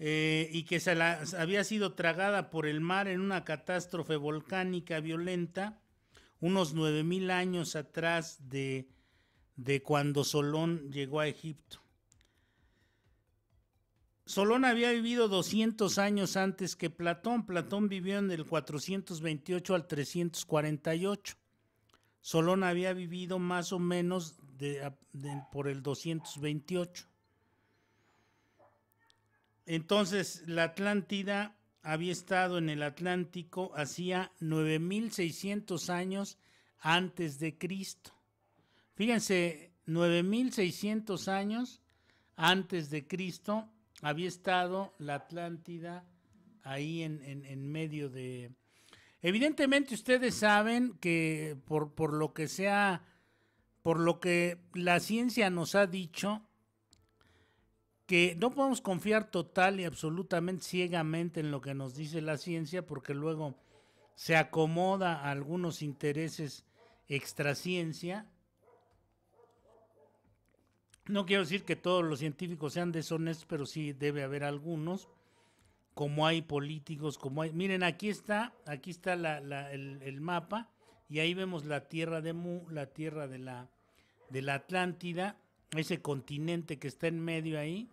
eh, y que se había sido tragada por el mar en una catástrofe volcánica violenta unos 9.000 años atrás de, de cuando Solón llegó a Egipto. Solón había vivido 200 años antes que Platón. Platón vivió en el 428 al 348. Solón había vivido más o menos por el 228. Entonces, la Atlántida había estado en el Atlántico hacía 9600 años antes de Cristo. Fíjense, 9600 años antes de Cristo había estado la Atlántida ahí en medio de, Evidentemente ustedes saben que por, lo que sea, por lo que la ciencia nos ha dicho, que no podemos confiar total y absolutamente ciegamente en lo que nos dice la ciencia, porque luego se acomoda a algunos intereses extraciencia. No quiero decir que todos los científicos sean deshonestos, pero sí debe haber algunos como hay políticos, como hay... Miren, aquí está, aquí está el, mapa y ahí vemos la tierra de Mu, la tierra de la, de la Atlántida, ese continente que está en medio ahí.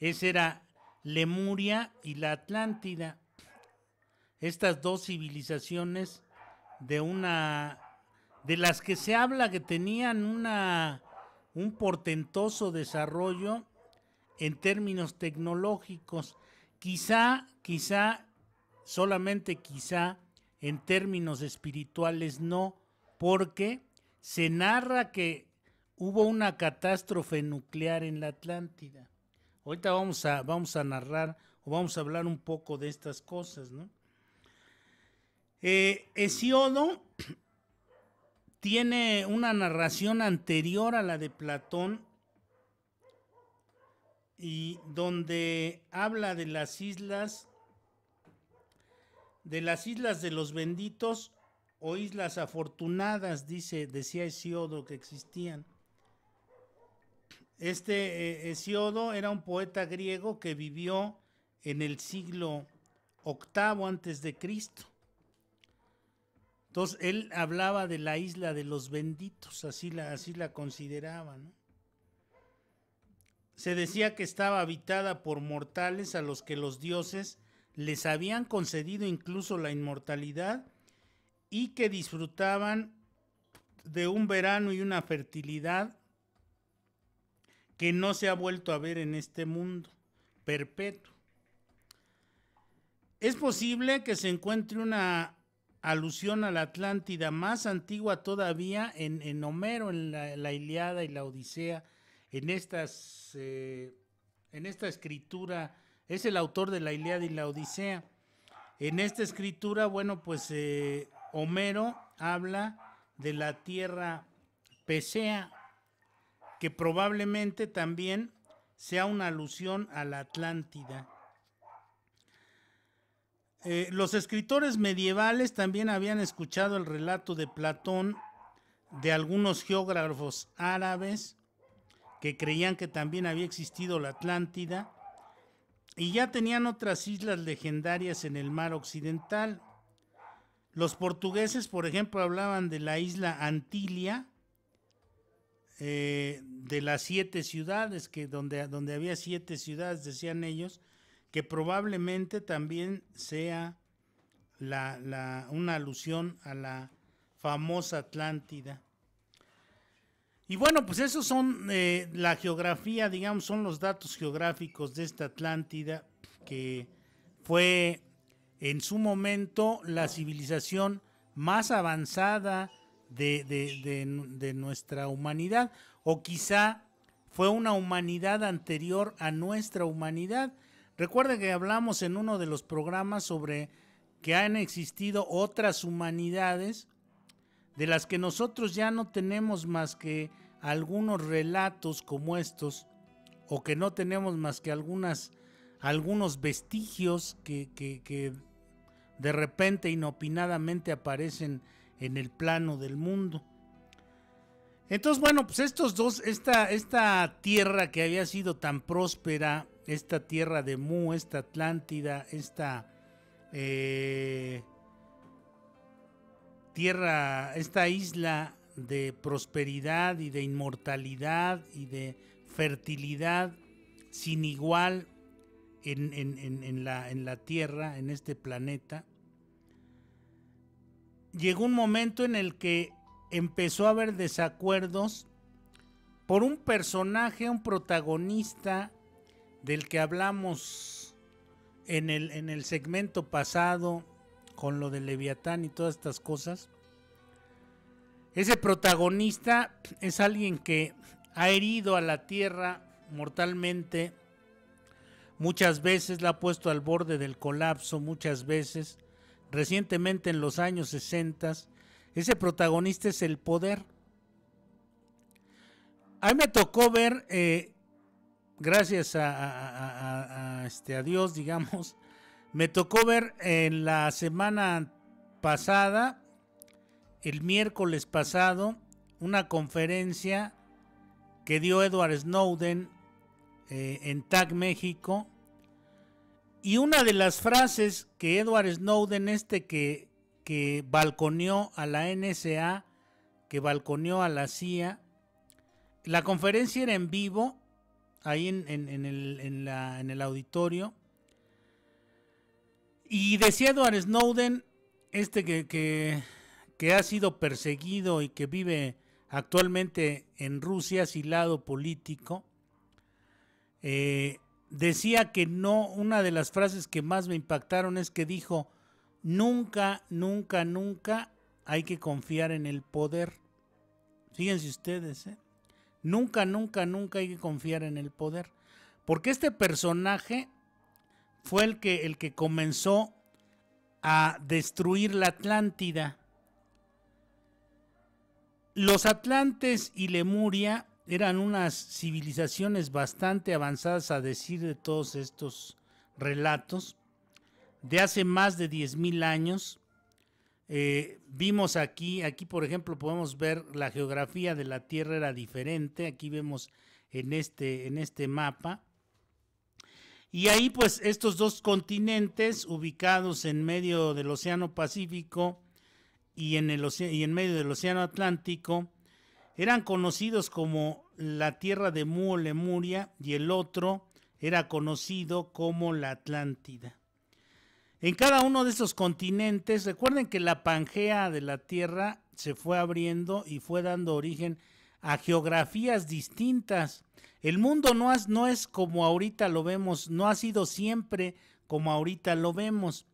Ese era Lemuria y la Atlántida. Estas dos civilizaciones de una de las que se habla que tenían una un portentoso desarrollo en términos tecnológicos. Quizá, quizá, solamente quizá, en términos espirituales no, porque se narra que hubo una catástrofe nuclear en la Atlántida. Ahorita vamos a, vamos a narrar o vamos a hablar un poco de estas cosas, ¿no? Eh, Hesiodo tiene una narración anterior a la de Platón y donde habla de las islas, de las islas de los benditos o islas afortunadas, dice, decía Hesiodo que existían. Este eh, Hesiodo era un poeta griego que vivió en el siglo VIII antes de Cristo. Entonces él hablaba de la isla de los benditos, así la, así la consideraba. ¿no? Se decía que estaba habitada por mortales a los que los dioses les habían concedido incluso la inmortalidad y que disfrutaban de un verano y una fertilidad que no se ha vuelto a ver en este mundo, perpetuo. Es posible que se encuentre una alusión a la Atlántida más antigua todavía en, Homero, en la, la, Iliada y la Odisea, en estas eh, en esta escritura es el autor de la Ilíada y la Odisea. En esta escritura, bueno, pues eh, Homero habla de la tierra Pesea, que probablemente también sea una alusión a la Atlántida. Eh, los escritores medievales también habían escuchado el relato de Platón de algunos geógrafos árabes que creían que también había existido la Atlántida, y ya tenían otras islas legendarias en el mar occidental. Los portugueses, por ejemplo, hablaban de la isla Antilia, eh, de las siete ciudades, que donde, donde había siete ciudades, decían ellos, que probablemente también sea una alusión a la famosa Atlántida. Y bueno, pues esos son eh, la geografía, digamos, son los datos geográficos de esta Atlántida, que fue en su momento la civilización más avanzada de, de nuestra humanidad, o quizá fue una humanidad anterior a nuestra humanidad. Recuerda que hablamos en uno de los programas sobre que han existido otras humanidades de las que nosotros ya no tenemos más que algunos relatos como estos, o que no tenemos más que algunas, algunos vestigios que, de repente inopinadamente aparecen en el plano del mundo. Entonces, bueno, pues estos dos, esta, esta tierra que había sido tan próspera, esta tierra de Mu, esta Atlántida, esta eh, tierra, esta isla de prosperidad y de inmortalidad y de fertilidad sin igual en, la, Tierra, en este planeta, llegó un momento en el que empezó a haber desacuerdos por un personaje, un protagonista del que hablamos en el, en el segmento pasado con lo de Leviatán y todas estas cosas, ese protagonista es alguien que ha herido a la tierra mortalmente, muchas veces la ha puesto al borde del colapso, muchas veces, recientemente en los años 60, ese protagonista es el poder. A mí me tocó ver, eh, gracias este, a Dios, digamos, me tocó ver en la semana pasada el miércoles pasado una conferencia que dio Edward Snowden eh, en TAC México. Y una de las frases que Edward Snowden, este que, que balconeó a la NSA, que balconeó a la CIA, la conferencia era en vivo, ahí en, el, el auditorio. Y decía Edward Snowden, este que, que que ha sido perseguido y que vive actualmente en Rusia, asilado político, eh, decía que no, una de las frases que más me impactaron es que dijo, nunca, nunca, nunca hay que confiar en el poder. Fíjense ustedes, ¿eh? Nunca, nunca, nunca hay que confiar en el poder. Porque este personaje fue el que, el que comenzó a destruir la Atlántida. Los atlantes y Lemuria eran unas civilizaciones bastante avanzadas a decir de todos estos relatos. De hace más de 10.000 años, eh, vimos aquí, aquí por ejemplo podemos ver la geografía de la Tierra era diferente, aquí vemos en este, en este mapa. Y ahí pues estos dos continentes ubicados en medio del Océano Pacífico y en, el y en medio del Océano Atlántico, eran conocidos como la tierra de Mu Lemuria y el otro era conocido como la Atlántida. En cada uno de esos continentes, recuerden que la Pangea de la Tierra se fue abriendo y fue dando origen a geografías distintas. El mundo no, no es como ahorita lo vemos, no ha sido siempre como ahorita lo vemos.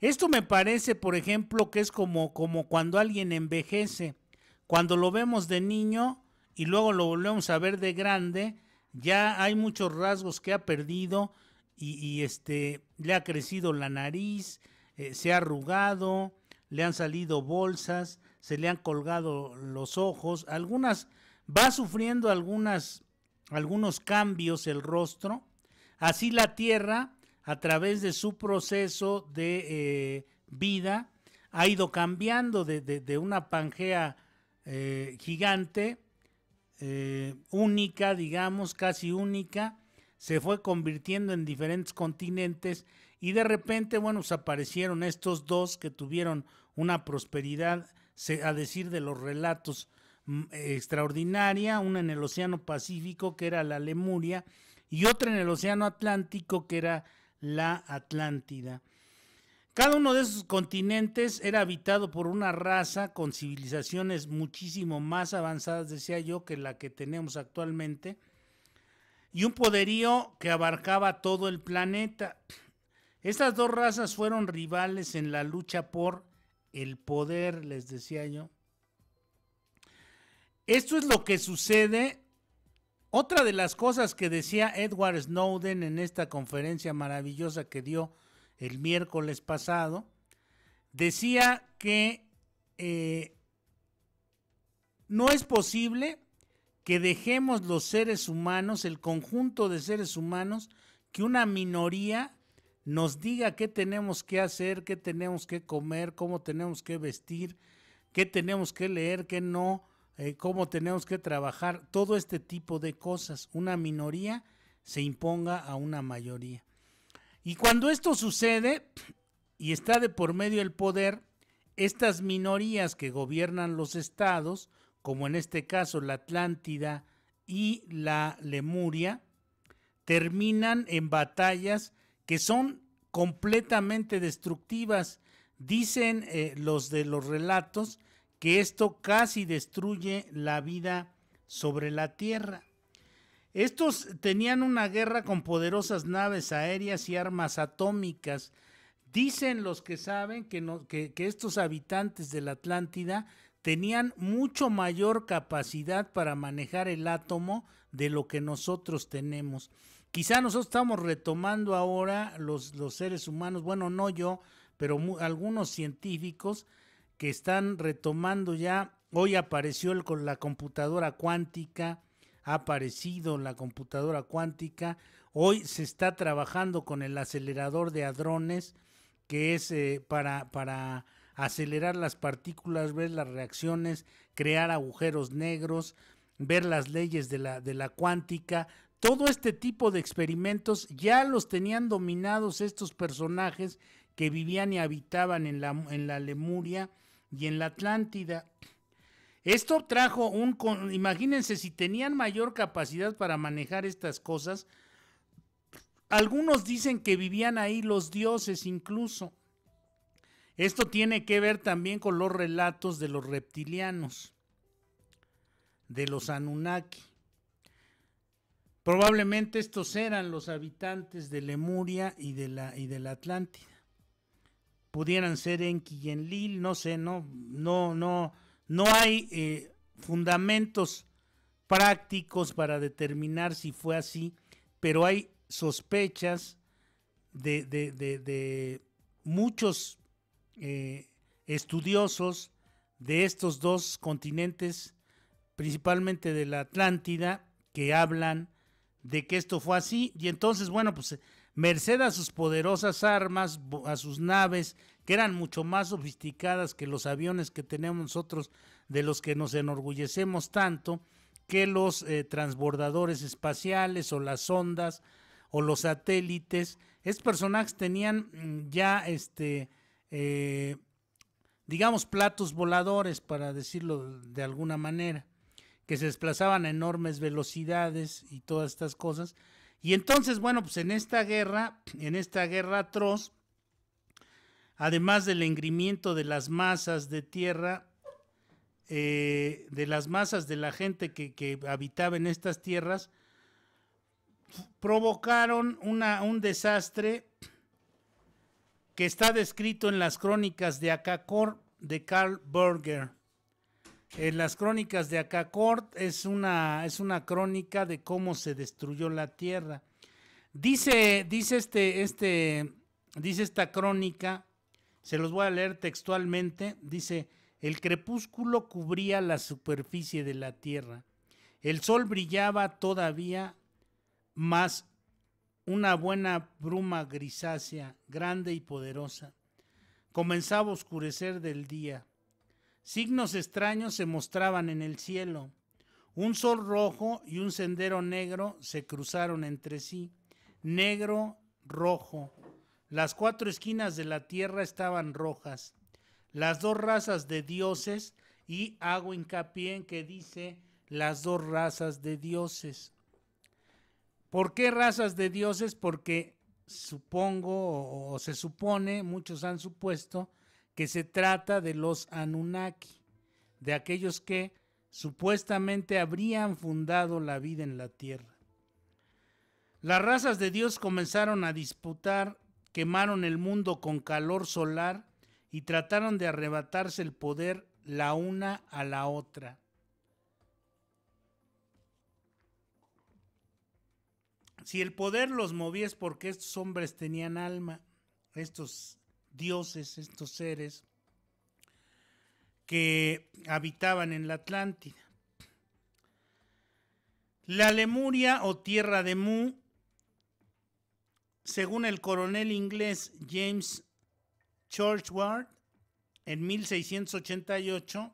Esto me parece, por ejemplo, que es como, como cuando alguien envejece. Cuando lo vemos de niño y luego lo volvemos a ver de grande, ya hay muchos rasgos que ha perdido y, este, le ha crecido la nariz, eh, se ha arrugado, le han salido bolsas, se le han colgado los ojos, algunas, va sufriendo algunas, algunos cambios el rostro. Así la tierra a través de su proceso de eh, vida, ha ido cambiando de, una Pangea eh, gigante, eh, única, digamos, casi única, se fue convirtiendo en diferentes continentes y de repente, bueno, aparecieron estos dos que tuvieron una prosperidad, a decir de los relatos, mm, extraordinaria, una en el Océano Pacífico que era la Lemuria y otra en el Océano Atlántico que era la Atlántida. Cada uno de esos continentes era habitado por una raza con civilizaciones muchísimo más avanzadas, decía yo, que la que tenemos actualmente, y un poderío que abarcaba todo el planeta. Estas dos razas fueron rivales en la lucha por el poder, les decía yo. Esto es lo que sucede otra de las cosas que decía Edward Snowden en esta conferencia maravillosa que dio el miércoles pasado, decía que eh, no es posible que dejemos los seres humanos, el conjunto de seres humanos, que una minoría nos diga qué tenemos que hacer, qué tenemos que comer, cómo tenemos que vestir, qué tenemos que leer, qué no eh, cómo tenemos que trabajar, todo este tipo de cosas. Una minoría se imponga a una mayoría. Y cuando esto sucede y está de por medio el poder, estas minorías que gobiernan los estados, como en este caso la Atlántida y la Lemuria, terminan en batallas que son completamente destructivas. Dicen eh, los de los relatos que esto casi destruye la vida sobre la tierra. Estos tenían una guerra con poderosas naves aéreas y armas atómicas. Dicen los que saben que, estos habitantes de la Atlántida tenían mucho mayor capacidad para manejar el átomo de lo que nosotros tenemos. Quizá nosotros estamos retomando ahora los, los seres humanos, bueno, no yo, pero algunos científicos que están retomando ya. Hoy apareció con la computadora cuántica, ha aparecido la computadora cuántica. Hoy se está trabajando con el acelerador de hadrones, que es eh, para, para acelerar las partículas, ver las reacciones, crear agujeros negros, ver las leyes de la, de la cuántica. Todo este tipo de experimentos ya los tenían dominados estos personajes que vivían y habitaban en la, en la Lemuria y en la Atlántida. Esto trajo un... imagínense, si tenían mayor capacidad para manejar estas cosas, algunos dicen que vivían ahí los dioses incluso. Esto tiene que ver también con los relatos de los reptilianos, de los Anunnaki. Probablemente estos eran los habitantes de Lemuria y de la, y de la Atlántida pudieran ser en Quillenlil, no sé, no, no, no, no hay eh, fundamentos prácticos para determinar si fue así, pero hay sospechas de, de, muchos eh, estudiosos de estos dos continentes, principalmente de la Atlántida, que hablan de que esto fue así. Y entonces, bueno, pues merced a sus poderosas armas, a sus naves, que eran mucho más sofisticadas que los aviones que tenemos nosotros, de los que nos enorgullecemos tanto, que los eh, transbordadores espaciales o las ondas o los satélites. Estos personajes tenían mm, ya, este, eh, digamos, platos voladores, para decirlo de alguna manera, que se desplazaban a enormes velocidades y todas estas cosas y entonces, bueno, pues en esta guerra, en esta guerra atroz, además del engrimiento de las masas de tierra, eh, de las masas de la gente que, habitaba en estas tierras, provocaron un desastre que está descrito en las crónicas de Acacor de Karl Berger. En eh, las crónicas de Acacort es una, es una crónica de cómo se destruyó la tierra. Dice, dice, este, este, dice esta crónica, se los voy a leer textualmente, dice, el crepúsculo cubría la superficie de la tierra. El sol brillaba todavía más una buena bruma grisácea, grande y poderosa. Comenzaba a oscurecer del día. Signos extraños se mostraban en el cielo. Un sol rojo y un sendero negro se cruzaron entre sí. Negro, rojo. Las cuatro esquinas de la tierra estaban rojas. Las dos razas de dioses, y hago hincapié en que dice las dos razas de dioses. ¿Por qué razas de dioses? Porque supongo o, se supone, muchos han supuesto, que se trata de los Anunnaki, de aquellos que supuestamente habrían fundado la vida en la tierra. Las razas de Dios comenzaron a disputar, quemaron el mundo con calor solar y trataron de arrebatarse el poder la una a la otra. Si el poder los movía es porque estos hombres tenían alma, estos dioses, estos seres que habitaban en la Atlántida. La Lemuria o tierra de Mu, según el coronel inglés James Churchward, en 1688,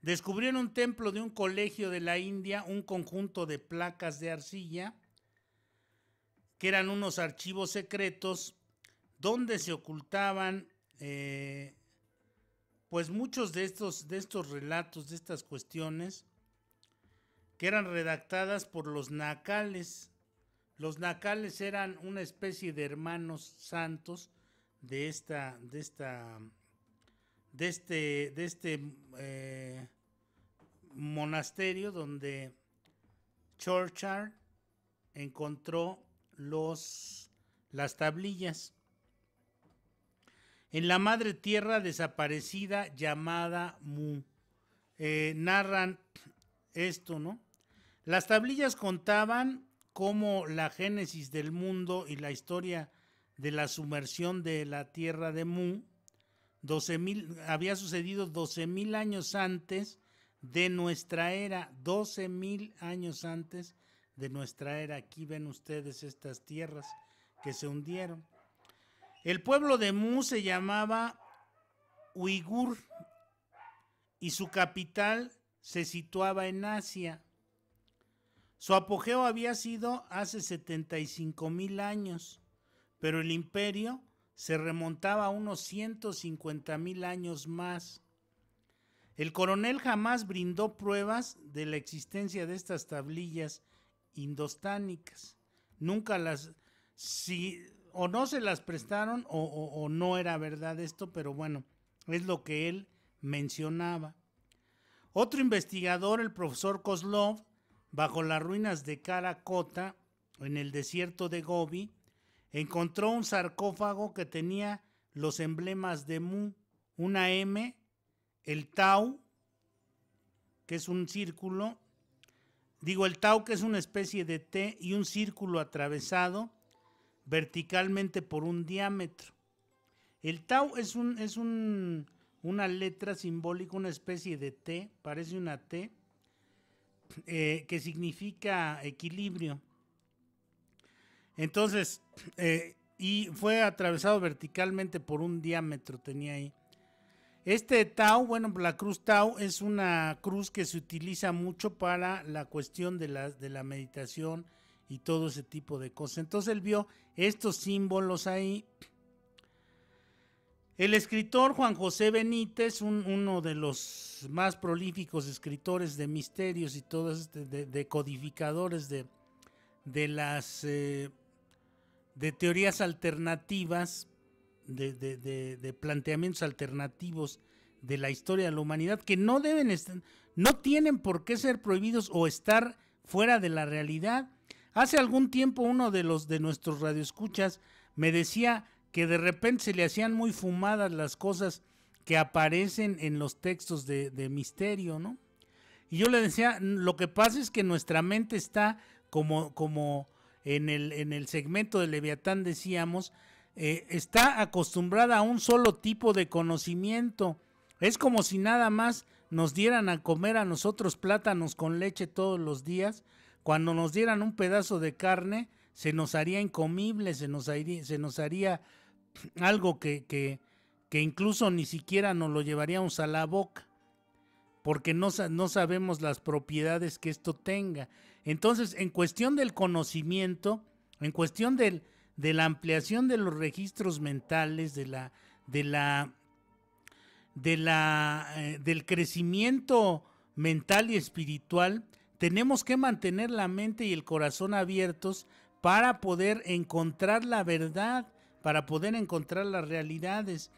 descubrió en un templo de un colegio de la India un conjunto de placas de arcilla que eran unos archivos secretos donde se ocultaban eh, pues muchos de estos, de estos relatos, de estas cuestiones, que eran redactadas por los nacales. Los nacales eran una especie de hermanos santos de esta, de esta, de este, de este eh, monasterio donde Churchard encontró los, las tablillas en la madre tierra desaparecida llamada Mu. Eh, narran esto, ¿no? Las tablillas contaban cómo la génesis del mundo y la historia de la sumersión de la tierra de Mu había sucedido 12.000 años antes de nuestra era, 12.000 años antes de nuestra era. Aquí ven ustedes estas tierras que se hundieron. El pueblo de Mu se llamaba Uigur y su capital se situaba en Asia. Su apogeo había sido hace 75 mil años, pero el imperio se remontaba a unos 150 mil años más. El coronel jamás brindó pruebas de la existencia de estas tablillas indostánicas. Nunca las, si, o no se las prestaron o, no era verdad esto, pero bueno, es lo que él mencionaba. Otro investigador, el profesor Koslov bajo las ruinas de Karakota, en el desierto de Gobi, encontró un sarcófago que tenía los emblemas de Mu, una M, el Tau, que es un círculo, digo el Tau que es una especie de T y un círculo atravesado, verticalmente por un diámetro. El tau es, un, es un, una letra simbólica, una especie de T, parece una T, eh, que significa equilibrio. Entonces, eh, y fue atravesado verticalmente por un diámetro, tenía ahí. Este tau, bueno, la cruz tau es una cruz que se utiliza mucho para la cuestión de la meditación y todo ese tipo de cosas. Entonces él vio estos símbolos ahí. El escritor Juan José Benítez, uno de los más prolíficos escritores de misterios y todos este, de, de, codificadores de, las eh, de teorías alternativas, de, de, planteamientos alternativos de la historia de la humanidad, que no deben estar, no tienen por qué ser prohibidos o estar fuera de la realidad. Hace algún tiempo uno de los de nuestros radioescuchas me decía que de repente se le hacían muy fumadas las cosas que aparecen en los textos de, misterio, ¿no? Y yo le decía, lo que pasa es que nuestra mente está como, como en, el, segmento de Leviatán decíamos, eh, está acostumbrada a un solo tipo de conocimiento. Es como si nada más nos dieran a comer a nosotros plátanos con leche todos los días cuando nos dieran un pedazo de carne, se nos haría incomible, se nos haría, algo que, incluso ni siquiera nos lo llevaríamos a la boca, porque no, sabemos las propiedades que esto tenga. Entonces, en cuestión del conocimiento, en cuestión de la ampliación de los registros mentales, de la, eh, del crecimiento mental y espiritual, tenemos que mantener la mente y el corazón abiertos para poder encontrar la verdad, para poder encontrar las realidades.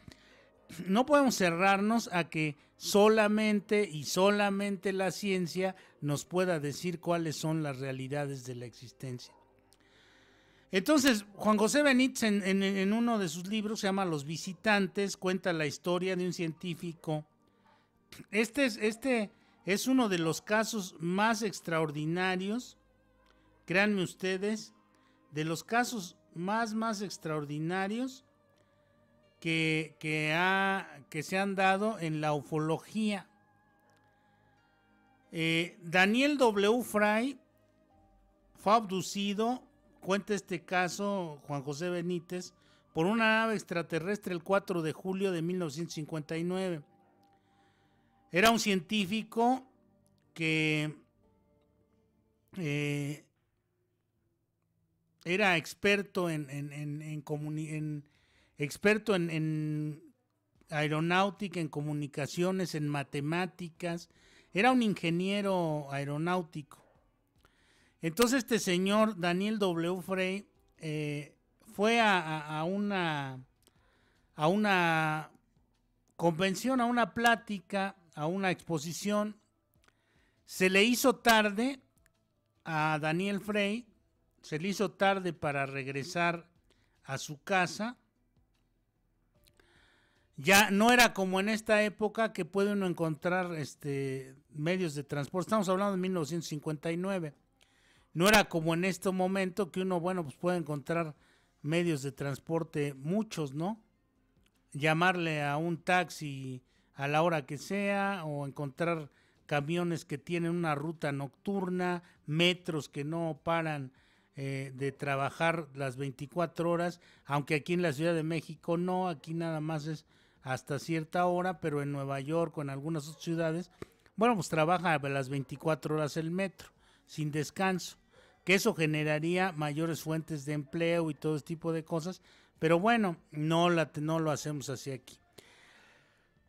No podemos cerrarnos a que solamente y solamente la ciencia nos pueda decir cuáles son las realidades de la existencia. Entonces, Juan José Benítez en, uno de sus libros se llama Los visitantes, cuenta la historia de un científico. Este, este es uno de los casos más extraordinarios, créanme ustedes, de los casos más, más extraordinarios que, que, se han dado en la ufología. Eh, Daniel W. Fry fue abducido, cuenta este caso Juan José Benítez, por una nave extraterrestre el 4 de julio de 1959. Era un científico que eh, era experto en, experto en, aeronáutica, en comunicaciones, en matemáticas. Era un ingeniero aeronáutico. Entonces este señor Daniel W. Frey eh, fue a, una a una convención, a una plática a una exposición. Se le hizo tarde a Daniel Frey, se le hizo tarde para regresar a su casa. Ya no era como en esta época que puede uno encontrar este, medios de transporte. Estamos hablando de 1959. No era como en este momento que uno, bueno, pues puede encontrar medios de transporte, muchos, ¿no? Llamarle a un taxi a la hora que sea o encontrar camiones que tienen una ruta nocturna, metros que no paran eh, de trabajar las 24 horas, aunque aquí en la Ciudad de México no, aquí nada más es hasta cierta hora, pero en Nueva York o en algunas otras ciudades, bueno, pues trabaja las 24 horas el metro, sin descanso, que eso generaría mayores fuentes de empleo y todo este tipo de cosas, pero bueno, no, la, no lo hacemos así aquí.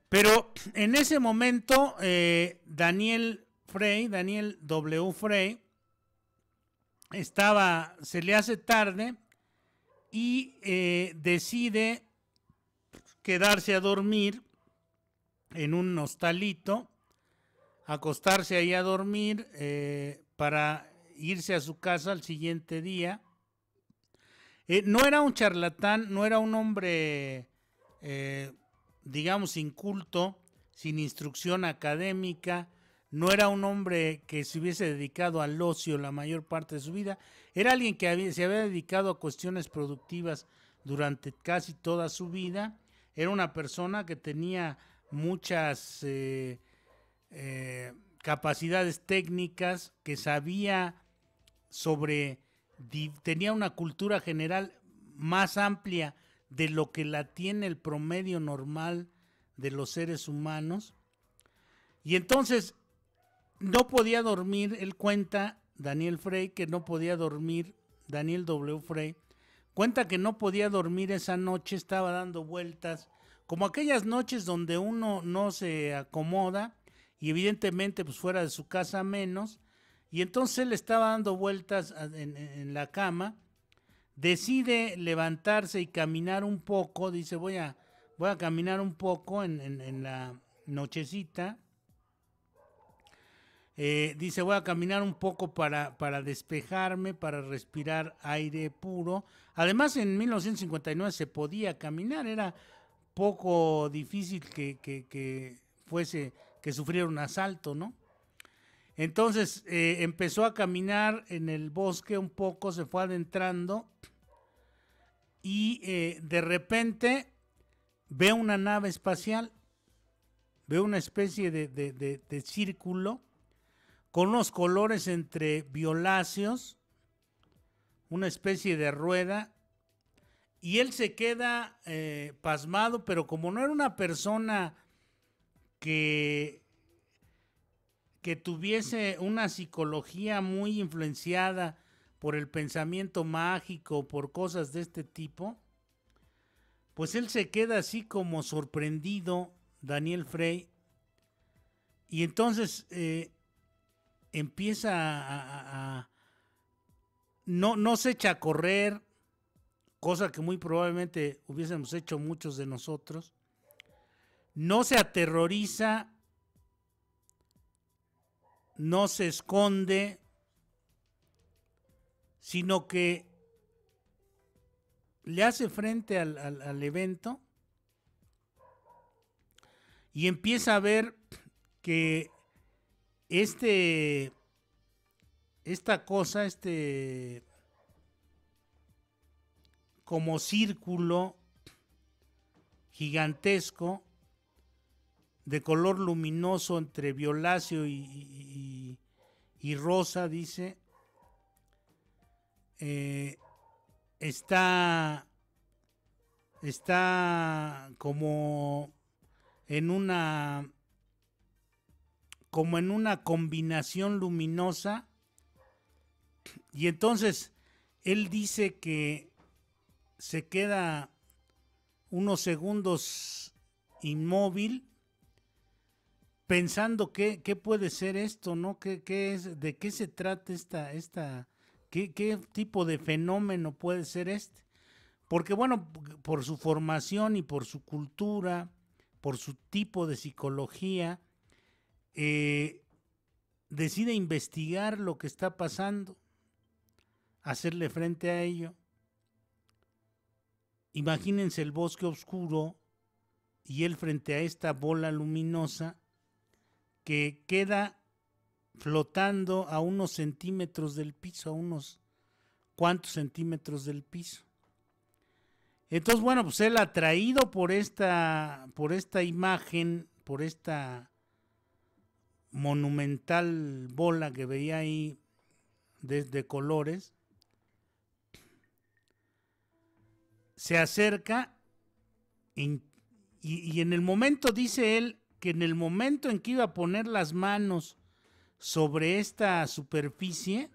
Pero en ese momento, eh, Daniel Frey, Daniel W. Frey, estaba, se le hace tarde y eh, decide quedarse a dormir en un hostalito, acostarse ahí a dormir eh, para irse a su casa al siguiente día. no era un charlatán, no era un hombre digamos, culto, sin instrucción académica, no era un hombre que se hubiese dedicado al ocio la mayor parte de su vida, era alguien que se había dedicado a cuestiones productivas durante casi toda su vida, era una persona que tenía muchas eh, eh, capacidades técnicas, que sabía sobre, tenía una cultura general más amplia de lo que la tiene el promedio normal de los seres humanos. Y entonces no podía dormir, él cuenta, Daniel Frey, que no podía dormir, Daniel W. Frey, cuenta que no podía dormir esa noche, estaba dando vueltas, como aquellas noches donde uno no se acomoda y evidentemente pues fuera de su casa menos, y entonces él estaba dando vueltas en, en la cama decide levantarse y caminar un poco, dice voy a, voy a caminar un poco en, en, la nochecita, eh, dice voy a caminar un poco para, para despejarme, para respirar aire puro. Además en 1959 se podía caminar, era poco difícil que, que, que fuese, que sufriera un asalto, ¿no? Entonces eh, empezó a caminar en el bosque un poco, se fue adentrando y eh, de repente ve una nave espacial, ve una especie de, círculo con unos colores entre violáceos, una especie de rueda, y él se queda eh, pasmado, pero como no era una persona que que tuviese una psicología muy influenciada por el pensamiento mágico, por cosas de este tipo, pues él se queda así como sorprendido, Daniel Frey, y entonces eh, empieza a, no, no se echa a correr, cosa que muy probablemente hubiésemos hecho muchos de nosotros, no se aterroriza no se esconde, sino que le hace frente al, evento y empieza a ver que este esta cosa, este como círculo gigantesco de color luminoso entre violáceo y, y Rosa dice, eh, está, está como en una, como en una combinación luminosa. Y entonces él dice que se queda unos segundos inmóvil pensando qué, puede ser esto, ¿no? ¿Qué, es, ¿De qué se trata esta, esta, qué, tipo de fenómeno puede ser este? Porque bueno, por su formación y por su cultura, por su tipo de psicología, eh, decide investigar lo que está pasando, hacerle frente a ello. Imagínense el bosque oscuro y él frente a esta bola luminosa que queda flotando a unos centímetros del piso, a unos cuantos centímetros del piso. Entonces, bueno, pues él atraído por esta, por esta imagen, por esta monumental bola que veía ahí desde colores, se acerca y en el momento dice él, que en el momento en que iba a poner las manos sobre esta superficie,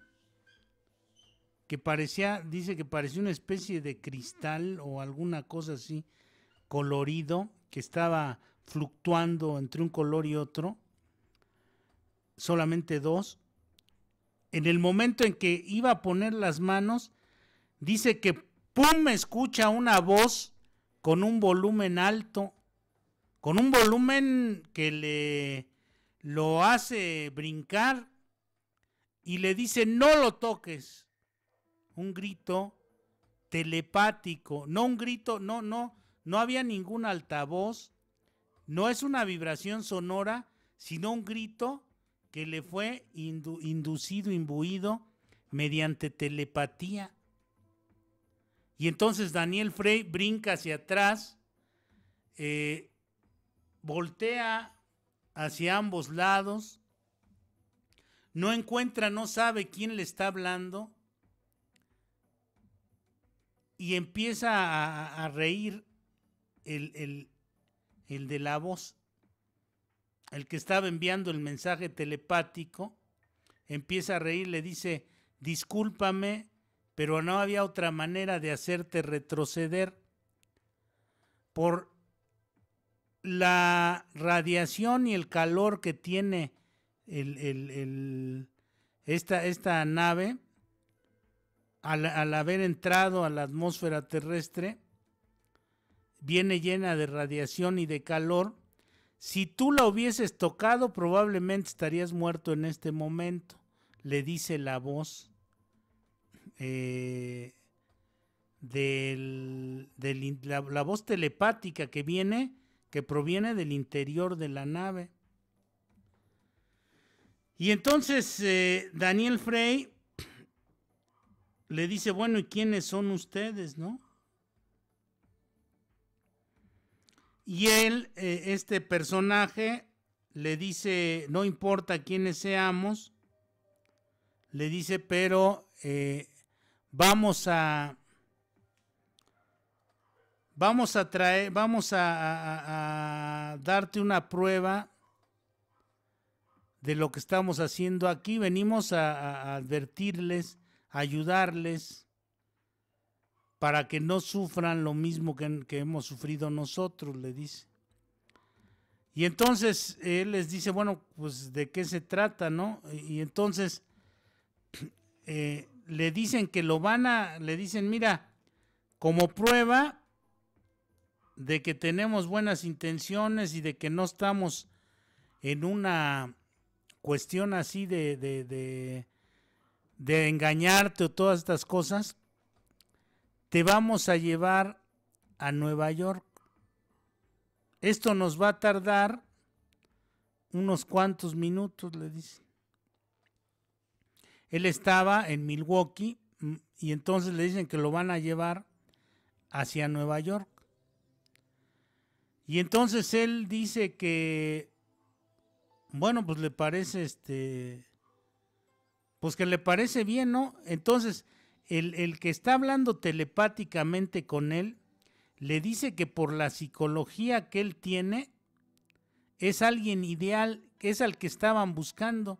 que parecía, dice que parecía una especie de cristal o alguna cosa así, colorido, que estaba fluctuando entre un color y otro, solamente dos. En el momento en que iba a poner las manos, dice que ¡pum! escucha una voz con un volumen alto con un volumen que le lo hace brincar y le dice no lo toques. Un grito telepático, no un grito, no, no, no había ningún altavoz, no es una vibración sonora, sino un grito que le fue inducido, imbuido mediante telepatía. Y entonces Daniel Frey brinca hacia atrás, eh, voltea hacia ambos lados, no encuentra, no sabe quién le está hablando y empieza a, reír el, el de la voz, el que estaba enviando el mensaje telepático, empieza a reír, le dice, discúlpame, pero no había otra manera de hacerte retroceder. Por la radiación y el calor que tiene esta, nave al, haber entrado a la atmósfera terrestre viene llena de radiación y de calor. Si tú la hubieses tocado, probablemente estarías muerto en este momento, le dice la voz eh, la, voz telepática que viene que proviene del interior de la nave. Y entonces eh, Daniel Frey le dice, bueno, ¿y quiénes son ustedes, no? Y él, eh, este personaje, le dice, no importa quiénes seamos, le dice, pero eh, vamos a Vamos a vamos a, darte una prueba de lo que estamos haciendo aquí. Venimos a, advertirles, a ayudarles para que no sufran lo mismo que, hemos sufrido nosotros, le dice. Y entonces él les dice, bueno, pues de qué se trata, ¿no? Y entonces eh, le dicen que lo van a, le dicen, mira, como prueba, de que tenemos buenas intenciones y de que no estamos en una cuestión así de, de, engañarte o todas estas cosas, te vamos a llevar a Nueva York. Esto nos va a tardar unos cuantos minutos, le dicen. Él estaba en Milwaukee mm, y entonces le dicen que lo van a llevar hacia Nueva York. Y entonces él dice que, bueno, pues le parece este, pues que le parece bien, ¿no? Entonces, el, que está hablando telepáticamente con él, le dice que por la psicología que él tiene, es alguien ideal, es al que estaban buscando.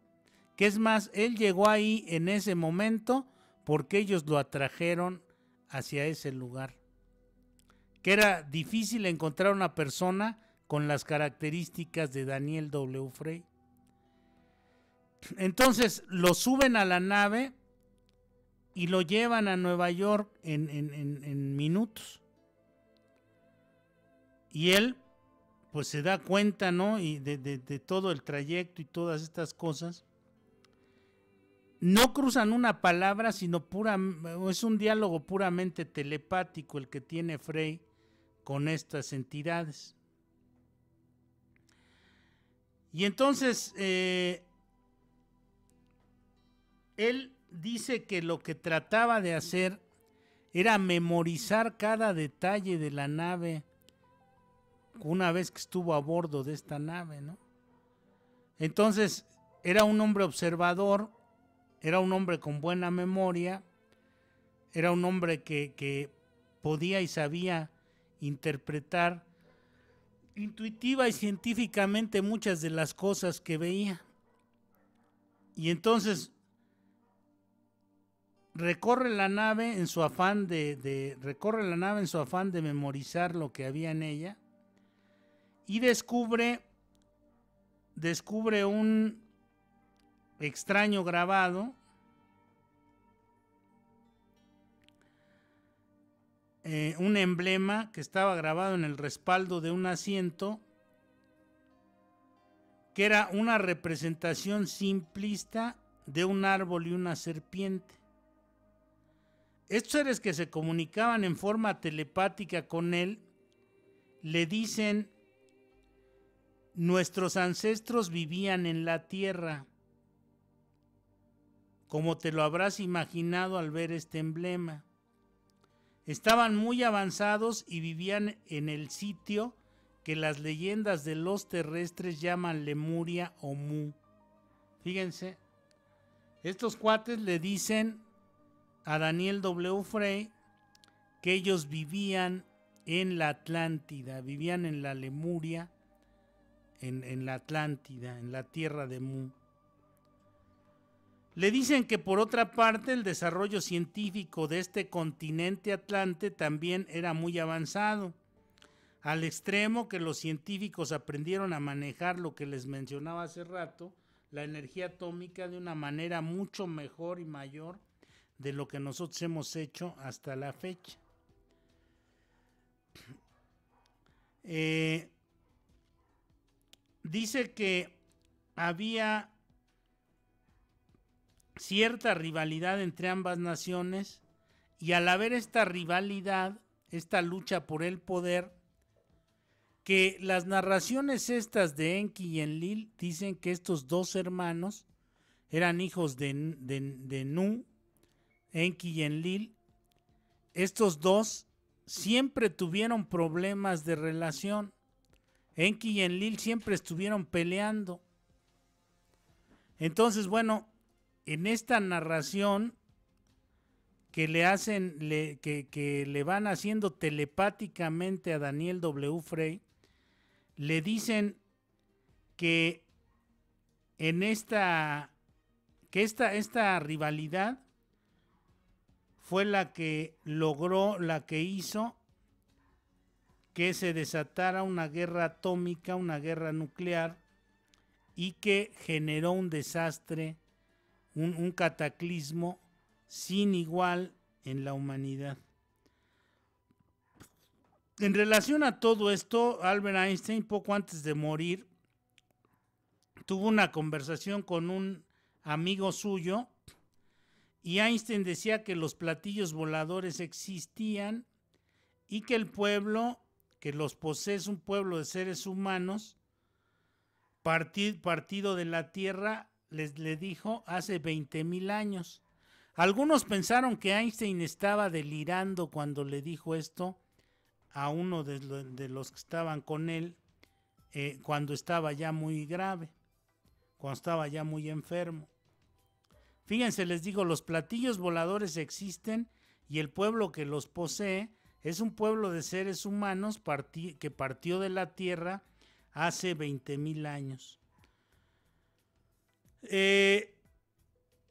Que es más, él llegó ahí en ese momento porque ellos lo atrajeron hacia ese lugar que era difícil encontrar una persona con las características de Daniel W. Frey. Entonces lo suben a la nave y lo llevan a Nueva York en, minutos. Y él pues se da cuenta, ¿no? Y de, de, todo el trayecto y todas estas cosas. No cruzan una palabra, sino pura, es un diálogo puramente telepático el que tiene Frey con estas entidades. Y entonces, eh, él dice que lo que trataba de hacer era memorizar cada detalle de la nave una vez que estuvo a bordo de esta nave, ¿no? Entonces, era un hombre observador, era un hombre con buena memoria, era un hombre que, que podía y sabía interpretar intuitiva y científicamente muchas de las cosas que veía. Y entonces recorre la nave en su afán de, recorre la nave en su afán de memorizar lo que había en ella y descubre descubre un extraño grabado Eh, un emblema que estaba grabado en el respaldo de un asiento, que era una representación simplista de un árbol y una serpiente. Estos seres que se comunicaban en forma telepática con él, le dicen, nuestros ancestros vivían en la tierra, como te lo habrás imaginado al ver este emblema. Estaban muy avanzados y vivían en el sitio que las leyendas de los terrestres llaman Lemuria o Mu. Fíjense, estos cuates le dicen a Daniel W. Frey que ellos vivían en la Atlántida, vivían en la Lemuria, en, en la Atlántida, en la tierra de Mu. Le dicen que por otra parte el desarrollo científico de este continente atlante también era muy avanzado, al extremo que los científicos aprendieron a manejar lo que les mencionaba hace rato, la energía atómica de una manera mucho mejor y mayor de lo que nosotros hemos hecho hasta la fecha. Eh, dice que había cierta rivalidad entre ambas naciones y al haber esta rivalidad, esta lucha por el poder, que las narraciones estas de Enki y Enlil dicen que estos dos hermanos eran hijos de, de, de Nu, Enki y Enlil, estos dos siempre tuvieron problemas de relación. Enki y Enlil siempre estuvieron peleando. Entonces, bueno, en esta narración que le hacen, que, le van haciendo telepáticamente a Daniel W. Frey, le dicen que en esta, que esta, esta rivalidad fue la que logró, la que hizo que se desatara una guerra atómica, una guerra nuclear y que generó un desastre un, cataclismo sin igual en la humanidad. En relación a todo esto, Albert Einstein, poco antes de morir, tuvo una conversación con un amigo suyo y Einstein decía que los platillos voladores existían y que el pueblo, que los posee es un pueblo de seres humanos, partido de la Tierra, les le dijo hace mil años. Algunos pensaron que Einstein estaba delirando cuando le dijo esto a uno de, los que estaban con él eh, cuando estaba ya muy grave, cuando estaba ya muy enfermo. Fíjense, les digo, los platillos voladores existen y el pueblo que los posee es un pueblo de seres humanos que partió de la Tierra hace mil años. Eh,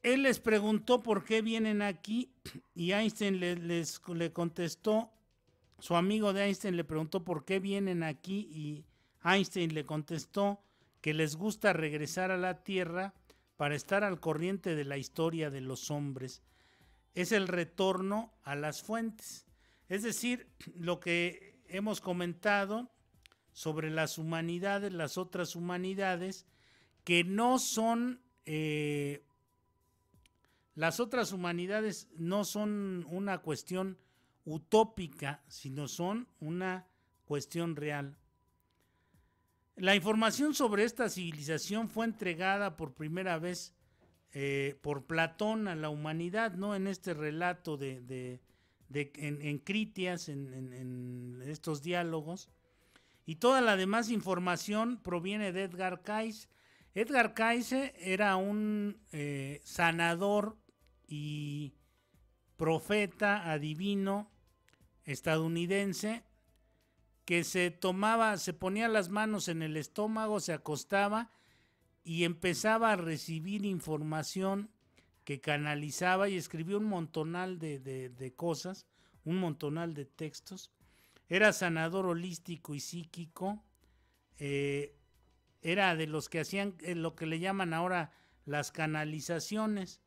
él les preguntó por qué vienen aquí y Einstein les, le contestó, su amigo de Einstein le preguntó por qué vienen aquí y Einstein le contestó que les gusta regresar a la Tierra para estar al corriente de la historia de los hombres. Es el retorno a las fuentes. Es decir, lo que hemos comentado sobre las humanidades, las otras humanidades, que no son eh, las otras humanidades no son una cuestión utópica, sino son una cuestión real. La información sobre esta civilización fue entregada por primera vez eh, por Platón a la humanidad, ¿no? En este relato de, en, Critias, en, en, estos diálogos. Y toda la demás información proviene de Edgar Cayce, Edgar Cayce era un eh, sanador y profeta adivino estadounidense que se tomaba, se ponía las manos en el estómago, se acostaba y empezaba a recibir información que canalizaba y escribió un montonal de, cosas, un montonal de textos. Era sanador holístico y psíquico. Eh, era de los que hacían eh, lo que le llaman ahora las canalizaciones.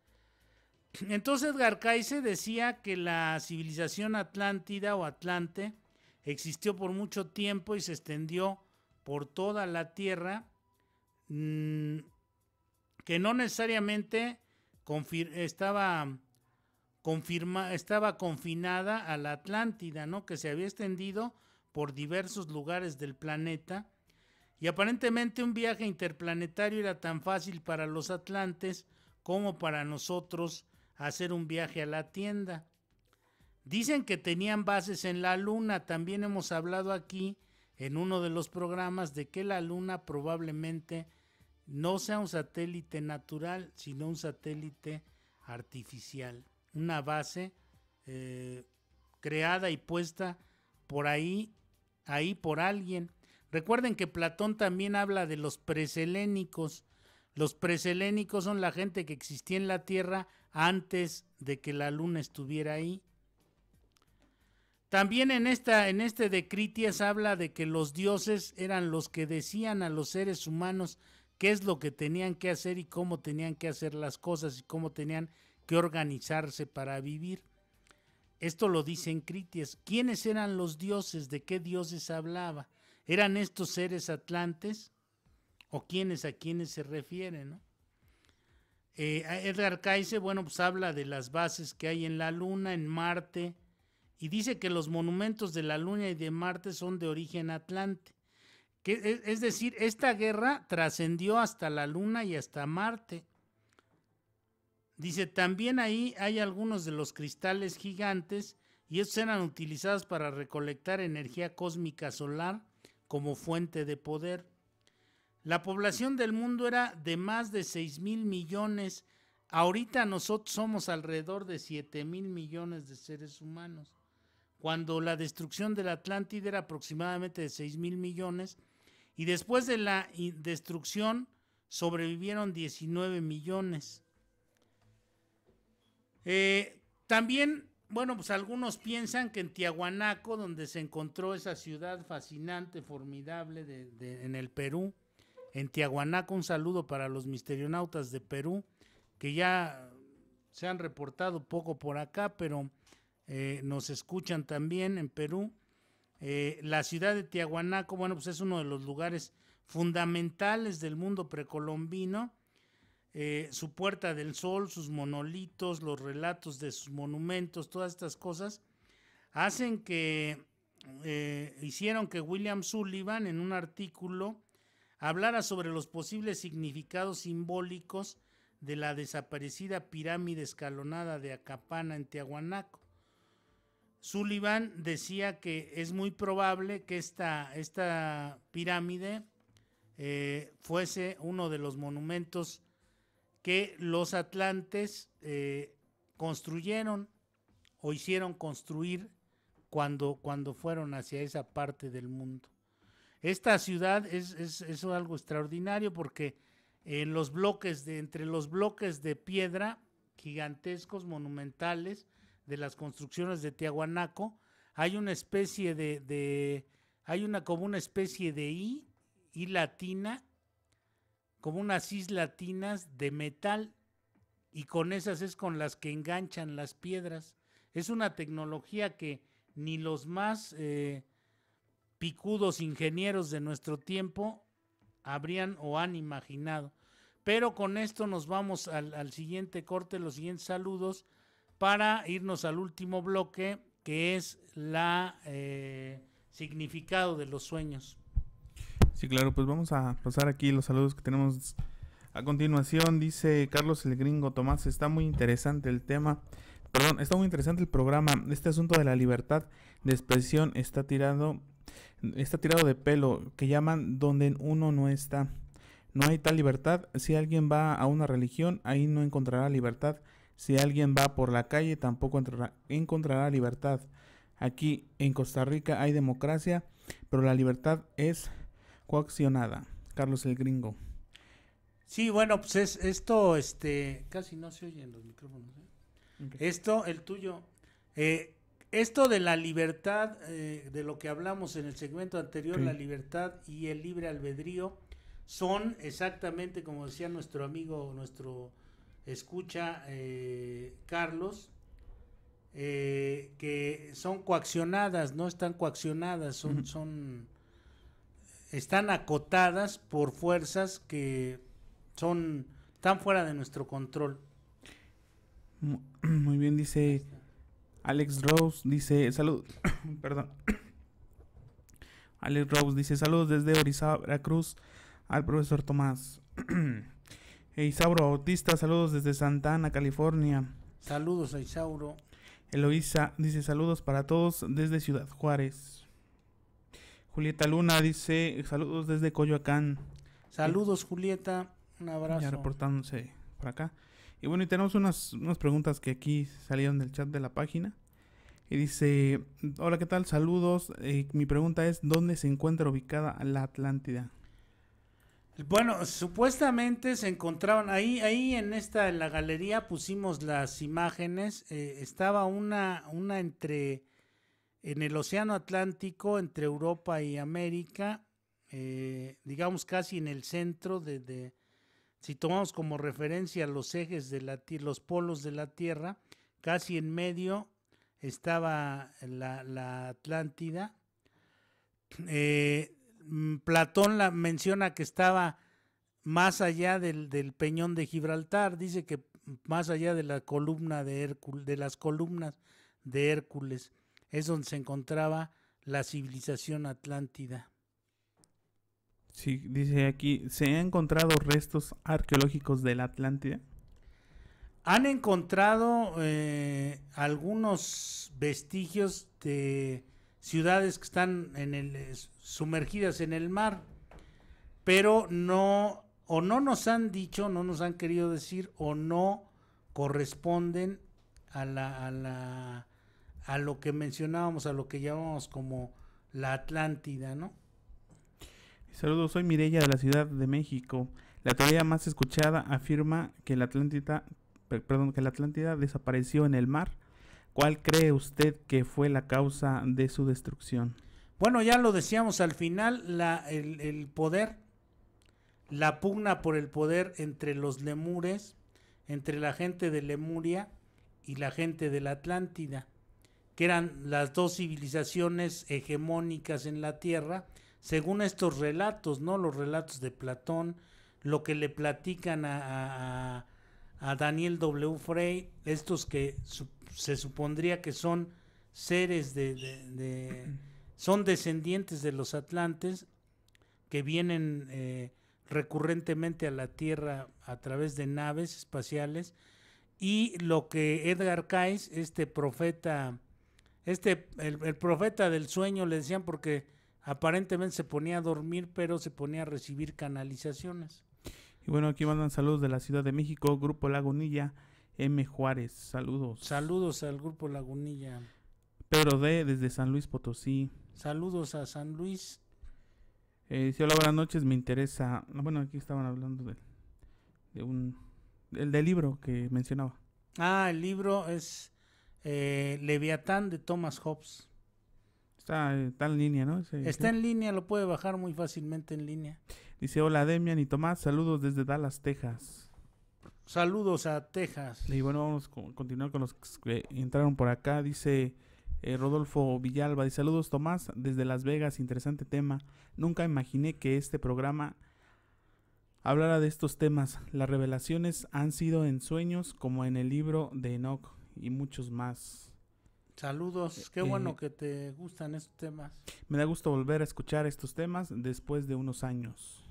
Entonces Edgar decía que la civilización atlántida o atlante existió por mucho tiempo y se extendió por toda la tierra, mm, que no necesariamente estaba, confirma estaba confinada a la Atlántida, ¿no? que se había extendido por diversos lugares del planeta y aparentemente un viaje interplanetario era tan fácil para los atlantes como para nosotros hacer un viaje a la tienda. Dicen que tenían bases en la luna, también hemos hablado aquí en uno de los programas de que la luna probablemente no sea un satélite natural, sino un satélite artificial, una base eh, creada y puesta por ahí, ahí por alguien. Recuerden que Platón también habla de los preselénicos. Los preselénicos son la gente que existía en la Tierra antes de que la luna estuviera ahí. También en, esta, en este de Critias habla de que los dioses eran los que decían a los seres humanos qué es lo que tenían que hacer y cómo tenían que hacer las cosas y cómo tenían que organizarse para vivir. Esto lo dice en Critias. ¿Quiénes eran los dioses? ¿De qué dioses hablaba? ¿Eran estos seres atlantes? ¿O quiénes a quiénes se refieren? Eh, Edgar Cayce, bueno, pues habla de las bases que hay en la Luna, en Marte, y dice que los monumentos de la Luna y de Marte son de origen atlante. E, es decir, esta guerra trascendió hasta la Luna y hasta Marte. Dice, también ahí hay algunos de los cristales gigantes y estos eran utilizados para recolectar energía cósmica solar como fuente de poder. La población del mundo era de más de 6 mil millones. Ahorita nosotros somos alrededor de 7 mil millones de seres humanos. Cuando la destrucción del Atlántida era aproximadamente de 6 mil millones y después de la destrucción sobrevivieron 19 millones. Eh, también bueno, pues algunos piensan que en Tiahuanaco, donde se encontró esa ciudad fascinante, formidable en el Perú, en Tiahuanaco, un saludo para los misterionautas de Perú, que ya se han reportado poco por acá, pero eh, nos escuchan también en Perú. Eh, la ciudad de Tiahuanaco, bueno, pues es uno de los lugares fundamentales del mundo precolombino eh, su Puerta del Sol, sus monolitos, los relatos de sus monumentos, todas estas cosas, hacen que, eh, hicieron que William Sullivan en un artículo hablara sobre los posibles significados simbólicos de la desaparecida pirámide escalonada de Acapana en Tiahuanaco. Sullivan decía que es muy probable que esta, esta pirámide eh, fuese uno de los monumentos que los atlantes eh, construyeron o hicieron construir cuando, cuando fueron hacia esa parte del mundo. Esta ciudad es, algo extraordinario porque los bloques de, entre los bloques de piedra gigantescos, monumentales, de las construcciones de Tiahuanaco, hay una especie de, hay una como una especie de I, I latina, como unas islatinas de metal y con esas es con las que enganchan las piedras. Es una tecnología que ni los más eh, picudos ingenieros de nuestro tiempo habrían o han imaginado. Pero con esto nos vamos al, siguiente corte, los siguientes saludos, para irnos al último bloque, que es la eh, significado de los sueños. Sí, claro, pues vamos a pasar aquí los saludos que tenemos a continuación. Dice Carlos el Gringo Tomás, está muy interesante el tema. Perdón, está muy interesante el programa. Este asunto de la libertad de expresión está tirado, está tirado de pelo, que llaman donde uno no está. No hay tal libertad. Si alguien va a una religión, ahí no encontrará libertad. Si alguien va por la calle, tampoco encontrará libertad. Aquí en Costa Rica hay democracia, pero la libertad es coaccionada. Carlos el Gringo. Sí, bueno, pues es, esto, este, casi no se oyen los micrófonos. ¿eh? Esto, el tuyo, eh, esto de la libertad, eh, de lo que hablamos en el segmento anterior, la libertad y el libre albedrío, son exactamente como decía nuestro amigo, nuestro escucha Carlos, que son coaccionadas, no están coaccionadas, son, son están acotadas por fuerzas que son están fuera de nuestro control. Muy bien, dice Alex Rose, dice, salud, perdón. Alex Rose dice, saludos desde Orizaba, Veracruz, al profesor Tomás. Isauro Bautista, saludos desde Santa Ana, California. Saludos a Isauro. Eloisa dice, saludos para todos desde Ciudad Juárez. Julieta Luna dice, saludos desde Coyoacán. Saludos Julieta, un abrazo. Ya reportándose para acá. Y bueno, y tenemos unas, unas preguntas que aquí salieron del chat de la página. Y dice, hola, ¿qué tal? Saludos. Eh, mi pregunta es, ¿dónde se encuentra ubicada la Atlántida? Bueno, supuestamente se encontraban ahí, ahí en esta, en la galería pusimos las imágenes, eh, estaba una, una entre en el Océano Atlántico, entre Europa y América, eh, digamos casi en el centro de, si tomamos como referencia los ejes de la los polos de la Tierra, casi en medio estaba la, Atlántida. Eh, Platón la menciona que estaba más allá del, del, peñón de Gibraltar, dice que más allá de la columna de Hércules, de las columnas de Hércules es donde se encontraba la civilización atlántida. Sí, dice aquí, ¿se han encontrado restos arqueológicos de la Atlántida? Han encontrado eh, algunos vestigios de ciudades que están sumergidas en el mar, pero no, o no nos han dicho, no nos han querido decir, o no corresponden a la a lo que mencionábamos, a lo que llamamos como la Atlántida, ¿no? Saludos, soy Mirella de la Ciudad de México. La teoría más escuchada afirma que la Atlántida, perdón, que la Atlántida desapareció en el mar. ¿Cuál cree usted que fue la causa de su destrucción? Bueno, ya lo decíamos al final, el, el poder, la pugna por el poder entre los lemures, entre la gente de Lemuria y la gente de la Atlántida que eran las dos civilizaciones hegemónicas en la Tierra, según estos relatos, ¿no? Los relatos de Platón, lo que le platican a, a, Daniel W. Frey, estos que se supondría que son seres de, de, son descendientes de los atlantes que vienen eh, recurrentemente a la Tierra a través de naves espaciales y lo que Edgar Cayce, este profeta este, el, profeta del sueño le decían porque aparentemente se ponía a dormir, pero se ponía a recibir canalizaciones. Y bueno, aquí mandan saludos de la Ciudad de México, Grupo Lagunilla, M. Juárez, saludos. Saludos al Grupo Lagunilla. Pedro D. desde San Luis Potosí. Saludos a San Luis. Eh, hola, buenas noches, me interesa... Bueno, aquí estaban hablando de, de un... El del libro que mencionaba. Ah, el libro es eh, Leviatán de Thomas Hobbes. Está, en línea, ¿no? está en línea, lo puede bajar muy fácilmente en línea. Dice, hola Demian y Tomás, saludos desde Dallas, Texas. Saludos a Texas. Y bueno, vamos a continuar con los que entraron por acá. Dice eh, Rodolfo Villalba, dice, saludos Tomás desde Las Vegas, interesante tema. Nunca imaginé que este programa hablara de estos temas. Las revelaciones han sido en sueños como en el libro de Enoch y muchos más. Saludos, eh, qué bueno eh, que te gustan estos temas. Me da gusto volver a escuchar estos temas después de unos años.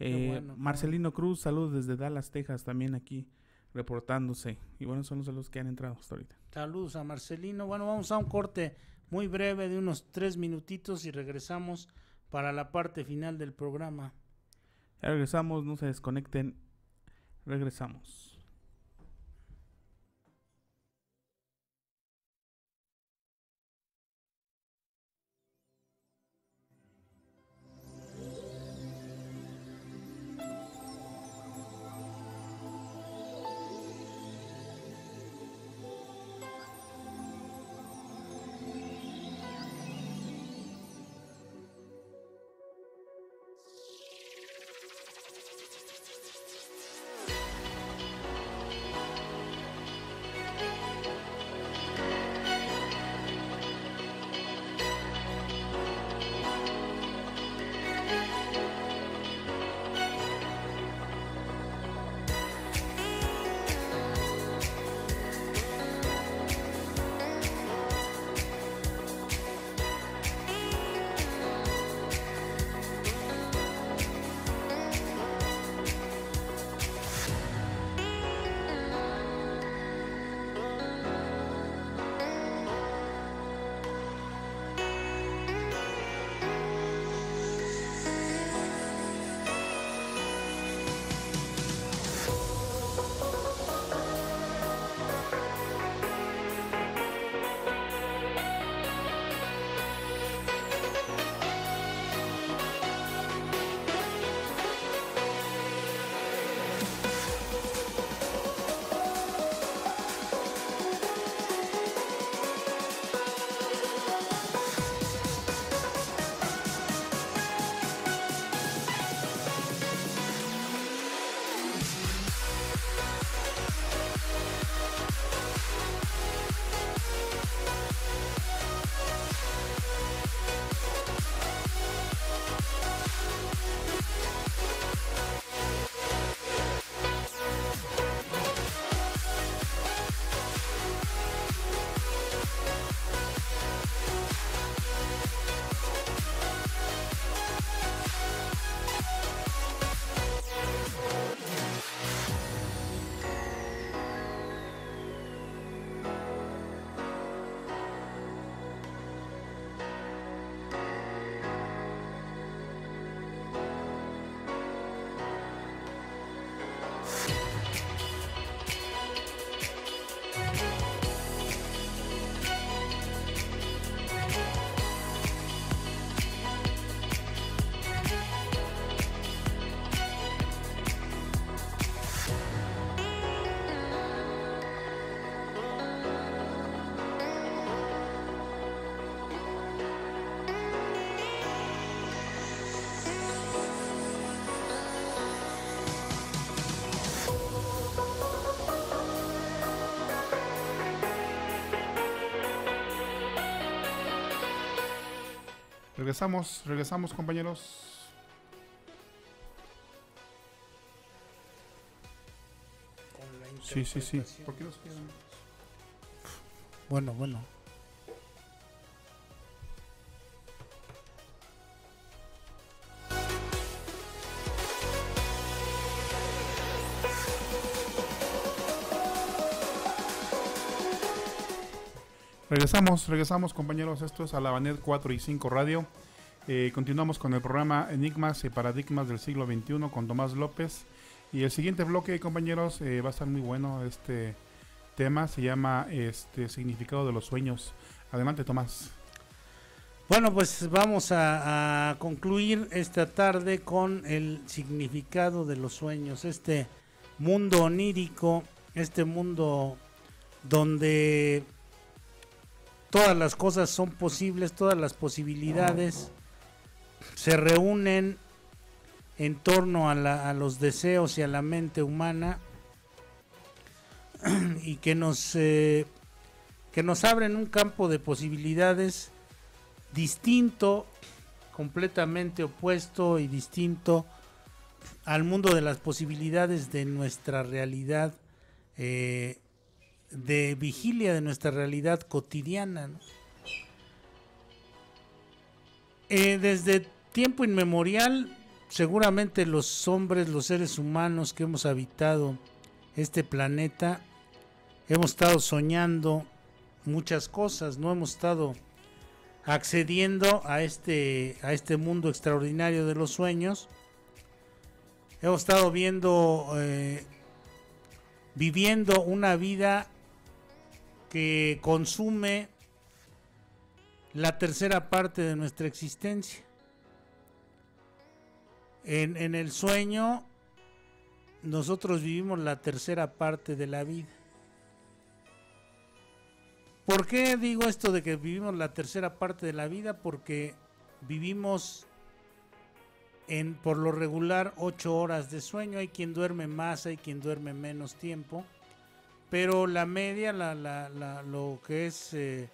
Eh, Marcelino Cruz, saludos desde Dallas, Texas, también aquí reportándose. Y bueno, son los que han entrado hasta ahorita. Saludos a Marcelino. Bueno, vamos a un corte muy breve de unos tres minutitos y regresamos para la parte final del programa. regresamos, no se desconecten. Regresamos. Regresamos, regresamos compañeros. Sí, sí, sí. Bueno, bueno. regresamos, regresamos compañeros, esto es a Alabanet 4 y 5 Radio. Eh, continuamos con el programa Enigmas y Paradigmas del siglo XXI con Tomás López. Y el siguiente bloque, compañeros, eh, va a estar muy bueno este tema, se llama este Significado de los Sueños. Adelante, Tomás. Bueno, pues vamos a concluir esta tarde con el significado de los sueños, este mundo onírico, este mundo donde todas las cosas son posibles, todas las posibilidades se reúnen en torno a, los deseos y a la mente humana y que nos, eh, que nos abren un campo de posibilidades distinto, completamente opuesto y distinto al mundo de las posibilidades de nuestra realidad eh, de vigilia de nuestra realidad cotidiana. Eh, desde tiempo inmemorial, seguramente los hombres, los seres humanos que hemos habitado este planeta, hemos estado soñando muchas cosas, no hemos estado accediendo a este, a este mundo extraordinario de los sueños. Hemos estado viendo, eh, viviendo una vida que consume la tercera parte de nuestra existencia. En, el sueño nosotros vivimos la tercera parte de la vida. ¿Por qué digo esto de que vivimos la tercera parte de la vida? Porque vivimos en por lo regular ocho horas de sueño. Hay quien duerme más, hay quien duerme menos tiempo pero la media, lo que es eh,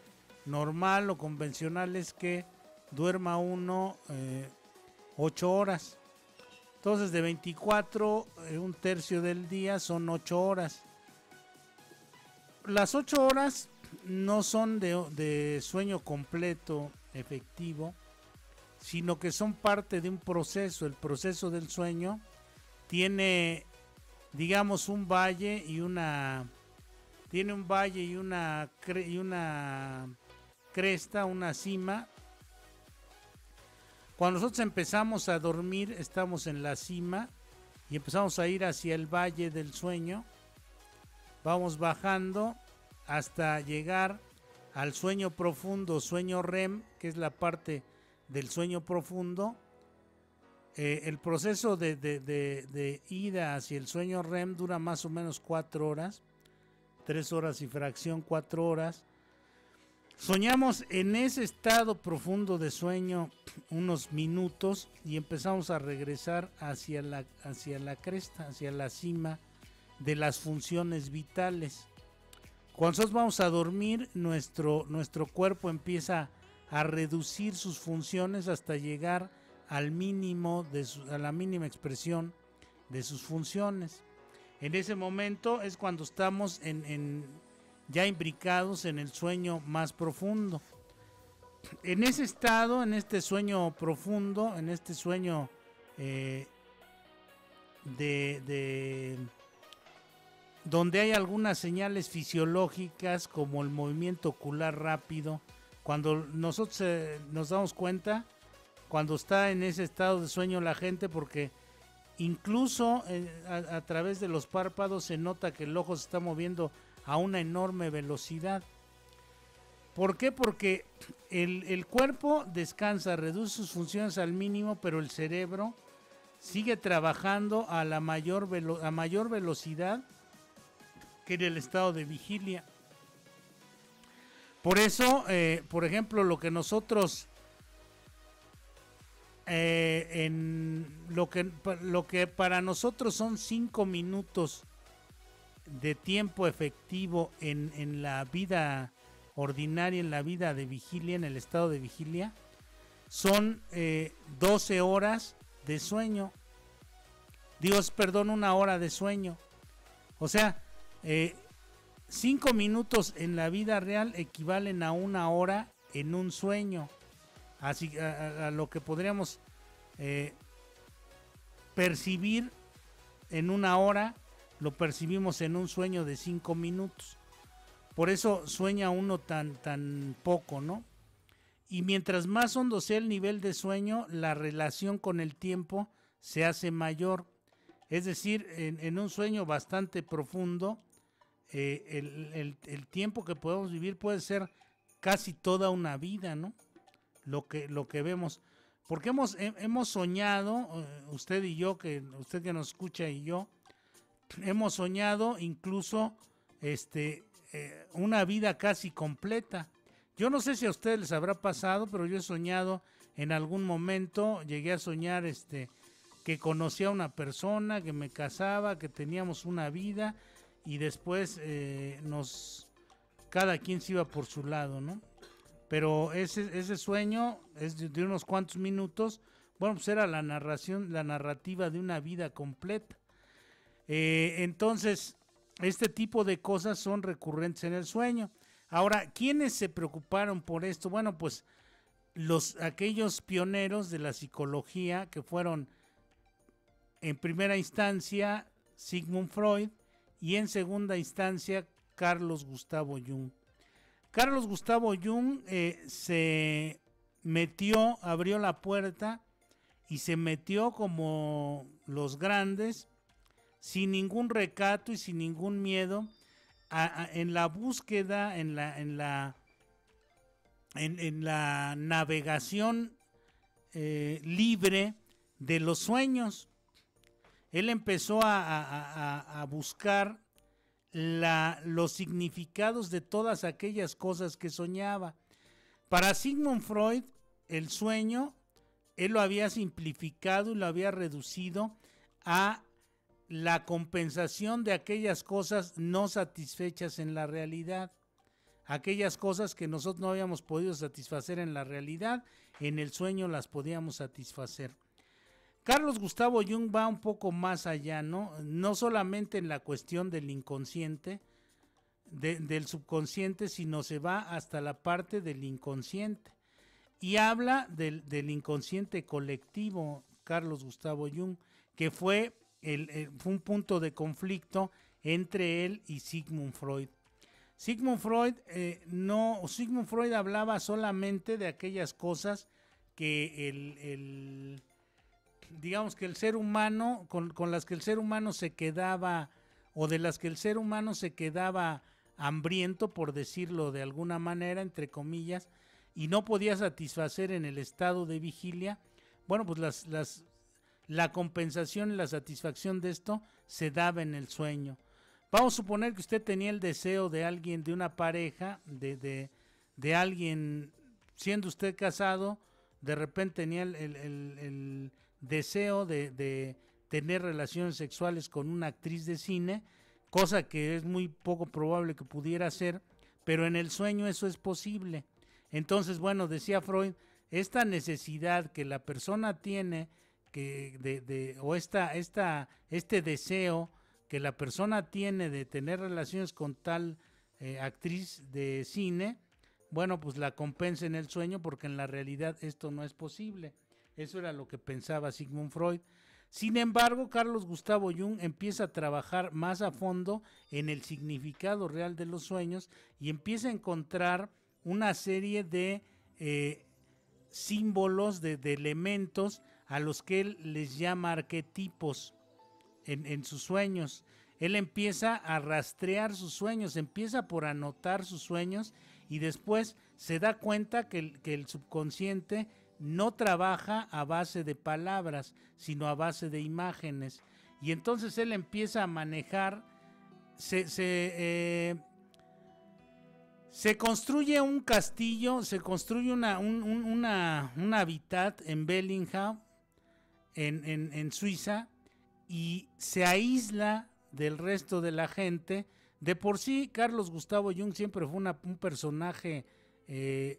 normal o convencional es que duerma uno eh, ocho horas. Entonces de 24, eh, un tercio del día son 8 horas. Las 8 horas no son de sueño completo, efectivo, sino que son parte de un proceso. El proceso del sueño tiene, digamos, un valle y una tiene un valle y una, y una cresta, una cima. Cuando nosotros empezamos a dormir, estamos en la cima y empezamos a ir hacia el valle del sueño. Vamos bajando hasta llegar al sueño profundo, sueño REM, que es la parte del sueño profundo. Eh, el proceso de, ida hacia el sueño REM dura más o menos cuatro horas tres horas y fracción, cuatro horas. Soñamos en ese estado profundo de sueño unos minutos y empezamos a regresar hacia la, hacia la cresta, hacia la cima de las funciones vitales. Cuando nosotros vamos a dormir, nuestro, nuestro cuerpo empieza a reducir sus funciones hasta llegar al mínimo de a la mínima expresión de sus funciones. En ese momento es cuando estamos en, en, ya imbricados en el sueño más profundo. En ese estado, en este sueño profundo, en este sueño eh, de, de donde hay algunas señales fisiológicas como el movimiento ocular rápido, cuando nosotros eh, nos damos cuenta, cuando está en ese estado de sueño la gente, porque Incluso eh, a, través de los párpados se nota que el ojo se está moviendo a una enorme velocidad. ¿Por qué? Porque el, cuerpo descansa, reduce sus funciones al mínimo, pero el cerebro sigue trabajando a la mayor, a mayor velocidad que en el estado de vigilia. Por eso, eh, por ejemplo, lo que nosotros eh, en lo que, lo que para nosotros son cinco minutos de tiempo efectivo en, la vida ordinaria, en la vida de vigilia, en el estado de vigilia, son 12 eh, horas de sueño. Dios, perdón, una hora de sueño. O sea, eh, cinco minutos en la vida real equivalen a una hora en un sueño así, a, a, lo que podríamos eh, percibir en una hora, lo percibimos en un sueño de cinco minutos. Por eso sueña uno tan, tan poco, ¿no? Y mientras más hondo sea el nivel de sueño, la relación con el tiempo se hace mayor. Es decir, en, un sueño bastante profundo, eh, el tiempo que podemos vivir puede ser casi toda una vida, ¿no? lo que, lo que vemos. Porque hemos, hemos soñado, eh, usted y yo, que usted que nos escucha y yo, hemos soñado incluso este, eh, una vida casi completa. Yo no sé si a ustedes les habrá pasado, pero yo he soñado en algún momento, llegué a soñar este, que conocía a una persona, que me casaba, que teníamos una vida y después eh, nos, cada quien se iba por su lado, ¿no? pero ese, sueño es de, unos cuantos minutos. Bueno, pues era la narración, la narrativa de una vida completa. Eh, entonces, este tipo de cosas son recurrentes en el sueño. Ahora, ¿quiénes se preocuparon por esto? Bueno, pues los aquellos pioneros de la psicología que fueron en primera instancia Sigmund Freud y en segunda instancia Carlos Gustavo Jung. Carlos Gustavo Jung eh, se metió, abrió la puerta y se metió como los grandes, sin ningún recato y sin ningún miedo, en la búsqueda, en la, en la, en, la navegación eh, libre de los sueños. Él empezó a, a buscar la, los significados de todas aquellas cosas que soñaba. Para Sigmund Freud, el sueño, él lo había simplificado y lo había reducido a la compensación de aquellas cosas no satisfechas en la realidad, aquellas cosas que nosotros no habíamos podido satisfacer en la realidad, en el sueño las podíamos satisfacer. Carlos Gustavo Jung va un poco más allá, ¿no? No solamente en la cuestión del inconsciente, del subconsciente, sino se va hasta la parte del inconsciente. Y habla del, inconsciente colectivo, Carlos Gustavo Jung, que fue, un punto de conflicto entre él y Sigmund Freud. Sigmund Freud eh, no, Sigmund Freud hablaba solamente de aquellas cosas que el digamos que el ser humano, con, las que el ser humano se quedaba, o de las que el ser humano se quedaba hambriento, por decirlo de alguna manera, entre comillas, y no podía satisfacer en el estado de vigilia, bueno, pues las, las, la compensación y la satisfacción de esto se daba en el sueño. Vamos a suponer que usted tenía el deseo de alguien, de una pareja, de, de, alguien, siendo usted casado, de repente tenía el deseo de, de tener relaciones sexuales con una actriz de cine, cosa que es muy poco probable que pudiera ser pero en el sueño eso es posible. Entonces, bueno, decía Freud, esta necesidad que la persona tiene, que de, de, o esta, esta, este deseo que la persona tiene de tener relaciones con tal eh, actriz de cine, bueno, pues la compensa en el sueño porque en la realidad esto no es posible. Eso era lo que pensaba Sigmund Freud. Sin embargo, Carlos Gustavo Jung empieza a trabajar más a fondo en el significado real de los sueños y empieza a encontrar una serie de eh, símbolos, de, elementos a los que él les llama arquetipos en, sus sueños. Él empieza a rastrear sus sueños, empieza por anotar sus sueños y después se da cuenta que que el subconsciente no trabaja a base de palabras, sino a base de imágenes. Y entonces él empieza a manejar, se, eh, construye un castillo, se construye una, un, hábitat en Bellingham, en, Suiza, y se aísla del resto de la gente. De por sí, Carlos Gustavo Jung siempre fue un personaje eh,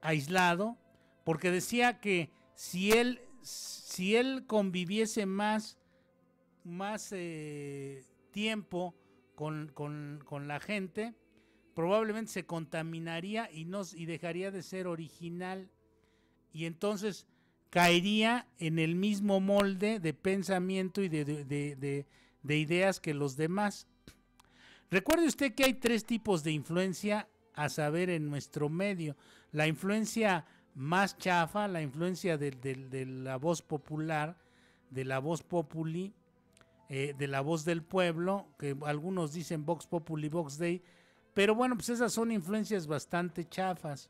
aislado, porque decía que si él, si él conviviese más, más eh, tiempo con, la gente, probablemente se contaminaría y, y dejaría de ser original. Y entonces caería en el mismo molde de pensamiento y de, de ideas que los demás. Recuerde usted que hay tres tipos de influencia a saber en nuestro medio. La influencia más chafa, la influencia de, la voz popular, de la voz populi, eh, de la voz del pueblo, que algunos dicen Vox Populi, Vox Day, pero bueno, pues esas son influencias bastante chafas.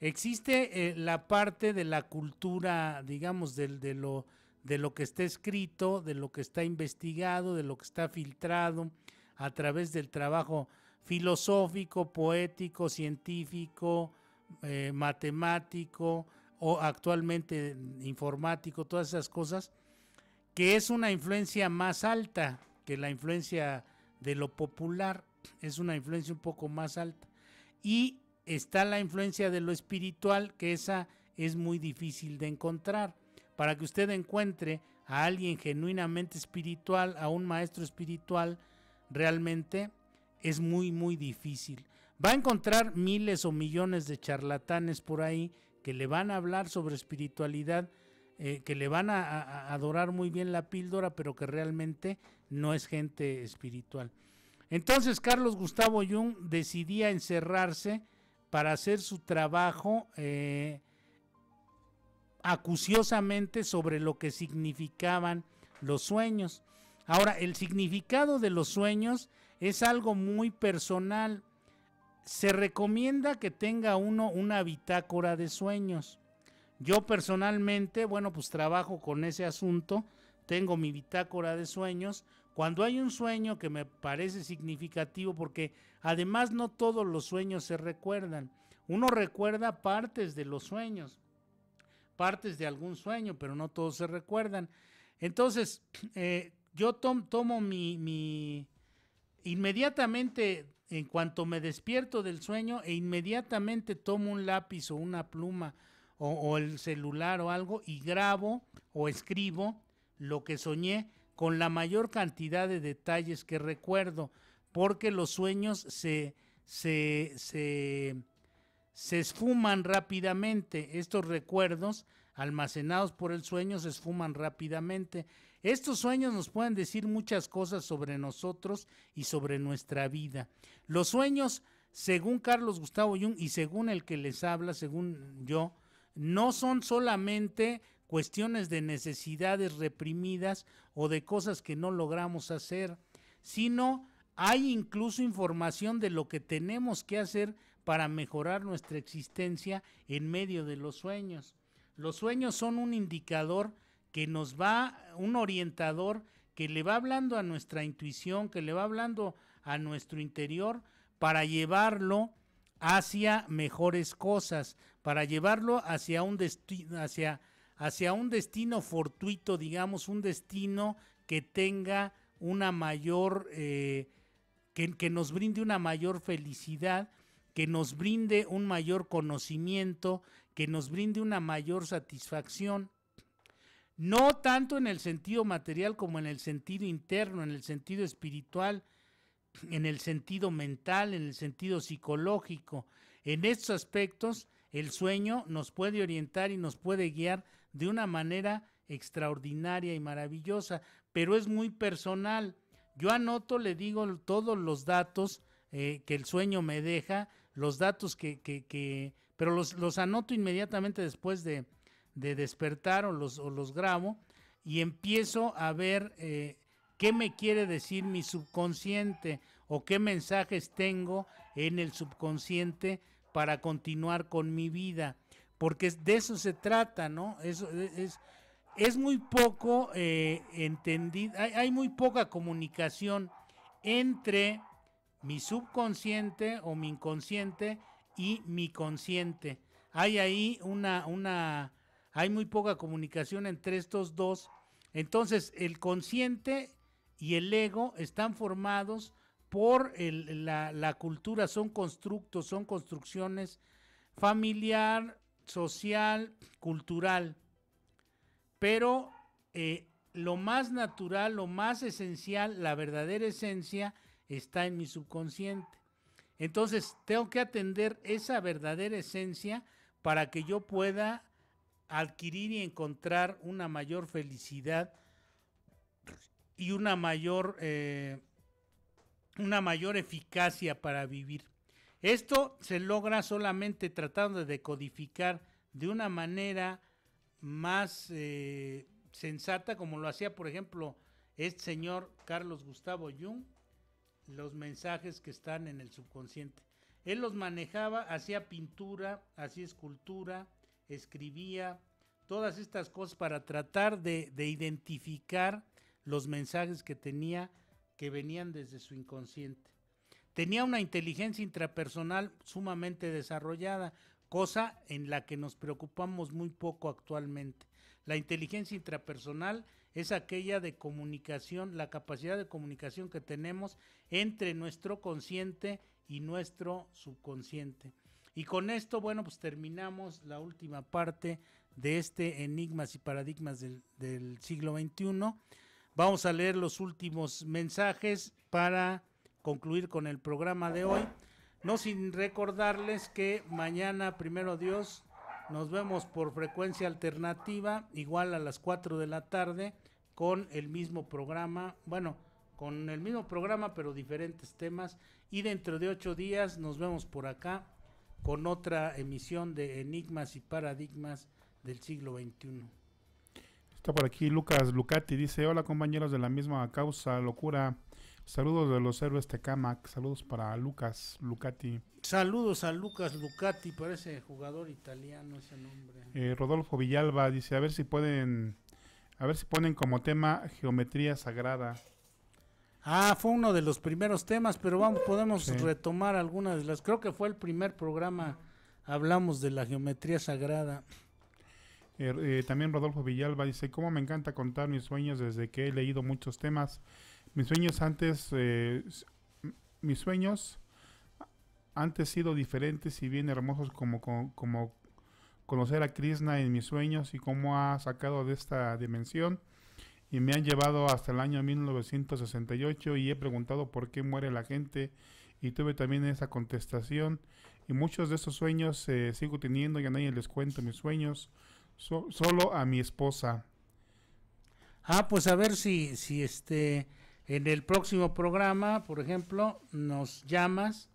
Existe eh, la parte de la cultura, digamos, de lo que está escrito, de lo que está investigado, de lo que está filtrado a través del trabajo filosófico, poético, científico, eh, matemático o actualmente informático, todas esas cosas, que es una influencia más alta que la influencia de lo popular, es una influencia un poco más alta. Y está la influencia de lo espiritual, que esa es muy difícil de encontrar. Para que usted encuentre a alguien genuinamente espiritual, a un maestro espiritual, realmente es muy, muy difícil va a encontrar miles o millones de charlatanes por ahí que le van a hablar sobre espiritualidad, eh, que le van a, adorar muy bien la píldora, pero que realmente no es gente espiritual. Entonces Carlos Gustavo Jung decidía encerrarse para hacer su trabajo eh, acuciosamente sobre lo que significaban los sueños. Ahora, el significado de los sueños es algo muy personal, se recomienda que tenga uno una bitácora de sueños. Yo personalmente, bueno, pues trabajo con ese asunto, tengo mi bitácora de sueños. Cuando hay un sueño que me parece significativo, porque además no todos los sueños se recuerdan, uno recuerda partes de los sueños, partes de algún sueño, pero no todos se recuerdan. Entonces, eh, yo tomo mi, Inmediatamente, en cuanto me despierto del sueño, e inmediatamente tomo un lápiz o una pluma o, el celular o algo y grabo o escribo lo que soñé con la mayor cantidad de detalles que recuerdo, porque los sueños se, se, se, se esfuman rápidamente. Estos recuerdos almacenados por el sueño se esfuman rápidamente estos sueños nos pueden decir muchas cosas sobre nosotros y sobre nuestra vida. Los sueños, según Carlos Gustavo Jung y según el que les habla, según yo, no son solamente cuestiones de necesidades reprimidas o de cosas que no logramos hacer, sino hay incluso información de lo que tenemos que hacer para mejorar nuestra existencia en medio de los sueños. Los sueños son un indicador que nos va, un orientador que le va hablando a nuestra intuición, que le va hablando a nuestro interior para llevarlo hacia mejores cosas, para llevarlo hacia un destino, hacia, hacia un destino fortuito, digamos, un destino que tenga una mayor, eh, que, que nos brinde una mayor felicidad, que nos brinde un mayor conocimiento, que nos brinde una mayor satisfacción no tanto en el sentido material como en el sentido interno, en el sentido espiritual, en el sentido mental, en el sentido psicológico. En estos aspectos, el sueño nos puede orientar y nos puede guiar de una manera extraordinaria y maravillosa, pero es muy personal. Yo anoto, le digo todos los datos eh, que el sueño me deja, los datos que, que, que pero los anoto inmediatamente después de, de despertar o los, o los grabo y empiezo a ver eh, qué me quiere decir mi subconsciente o qué mensajes tengo en el subconsciente para continuar con mi vida. Porque de eso se trata, ¿no? Eso e, es, es muy poco eh, entendido, hay, hay muy poca comunicación entre mi subconsciente o mi inconsciente y mi consciente. Hay ahí una, una hay muy poca comunicación entre estos dos. Entonces, el consciente y el ego están formados por la, cultura, son constructos, son construcciones familiar, social, cultural. Pero eh, lo más natural, lo más esencial, la verdadera esencia está en mi subconsciente. Entonces, tengo que atender esa verdadera esencia para que yo pueda adquirir y encontrar una mayor felicidad y una mayor, eh, una mayor eficacia para vivir. Esto se logra solamente tratando de decodificar de una manera más eh, sensata, como lo hacía, por ejemplo, este señor Carlos Gustavo Jung, los mensajes que están en el subconsciente. Él los manejaba, hacía pintura, hacía escultura, escribía, todas estas cosas para tratar de, identificar los mensajes que tenía que venían desde su inconsciente. Tenía una inteligencia intrapersonal sumamente desarrollada, cosa en la que nos preocupamos muy poco actualmente. La inteligencia intrapersonal es aquella de comunicación, la capacidad de comunicación que tenemos entre nuestro consciente y nuestro subconsciente. Y con esto, bueno, pues terminamos la última parte de este Enigmas y Paradigmas del, siglo XXI. Vamos a leer los últimos mensajes para concluir con el programa de hoy. No sin recordarles que mañana, primero Dios, nos vemos por frecuencia alternativa, igual a las 4 de la tarde, con el mismo programa. Bueno, con el mismo programa, pero diferentes temas. Y dentro de ocho días nos vemos por acá con otra emisión de Enigmas y Paradigmas del siglo XXI. Está por aquí Lucas Lucati, dice, hola compañeros de la misma causa, locura. Saludos de los héroes Tecamac, saludos para Lucas Lucati. Saludos a Lucas Lucati, parece jugador italiano ese nombre. Eh, Rodolfo Villalba dice, a ver si pueden, a ver si ponen como tema geometría sagrada. Ah, fue uno de los primeros temas, pero vamos, podemos retomar algunas de las. Creo que fue el primer programa. Hablamos de la geometría sagrada. Er, eh, también Rodolfo Villalba dice, ¿cómo me encanta contar mis sueños desde que he leído muchos temas? Mis sueños antes, eh, mis sueños antes sido diferentes y bien hermosos como, como conocer a Krishna en mis sueños y cómo ha sacado de esta dimensión y me han llevado hasta el año 1968 y he preguntado por qué muere la gente y tuve también esa contestación y muchos de esos sueños eh, sigo teniendo y a nadie les cuento mis sueños, solo a mi esposa. Ah, pues a ver si, si este, en el próximo programa, por ejemplo, nos llamas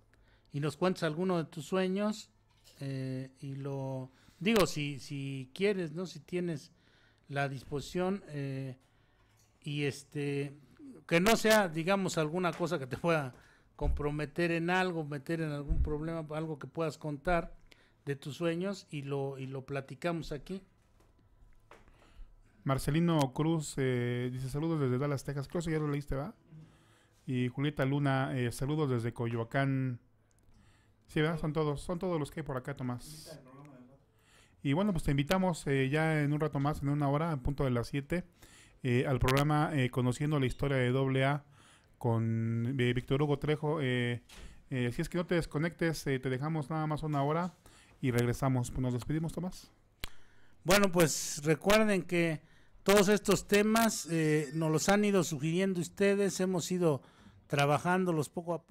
y nos cuentas alguno de tus sueños eh, y lo digo si si quieres no si tienes la disposición eh, y este que no sea, digamos, alguna cosa que te pueda comprometer en algo, meter en algún problema, algo que puedas contar de tus sueños y lo, y lo platicamos aquí. Marcelino Cruz eh, dice saludos desde Dallas, Texas. Creo que ya lo leíste, ¿va? Y Julieta Luna, eh, saludos desde Coyoacán. Sí, ¿verdad? Son todos, son todos los que hay por acá, Tomás. Y bueno, pues te invitamos eh, ya en un rato más, en una hora, a punto de las 7. Eh, al programa eh, Conociendo la Historia de AA con eh, Víctor Hugo Trejo. si es que no te desconectes, te dejamos nada más una hora y regresamos. Nos despedimos, Tomás. Bueno, pues recuerden que todos estos temas nos los han ido sugiriendo ustedes, hemos ido trabajándolos poco a poco.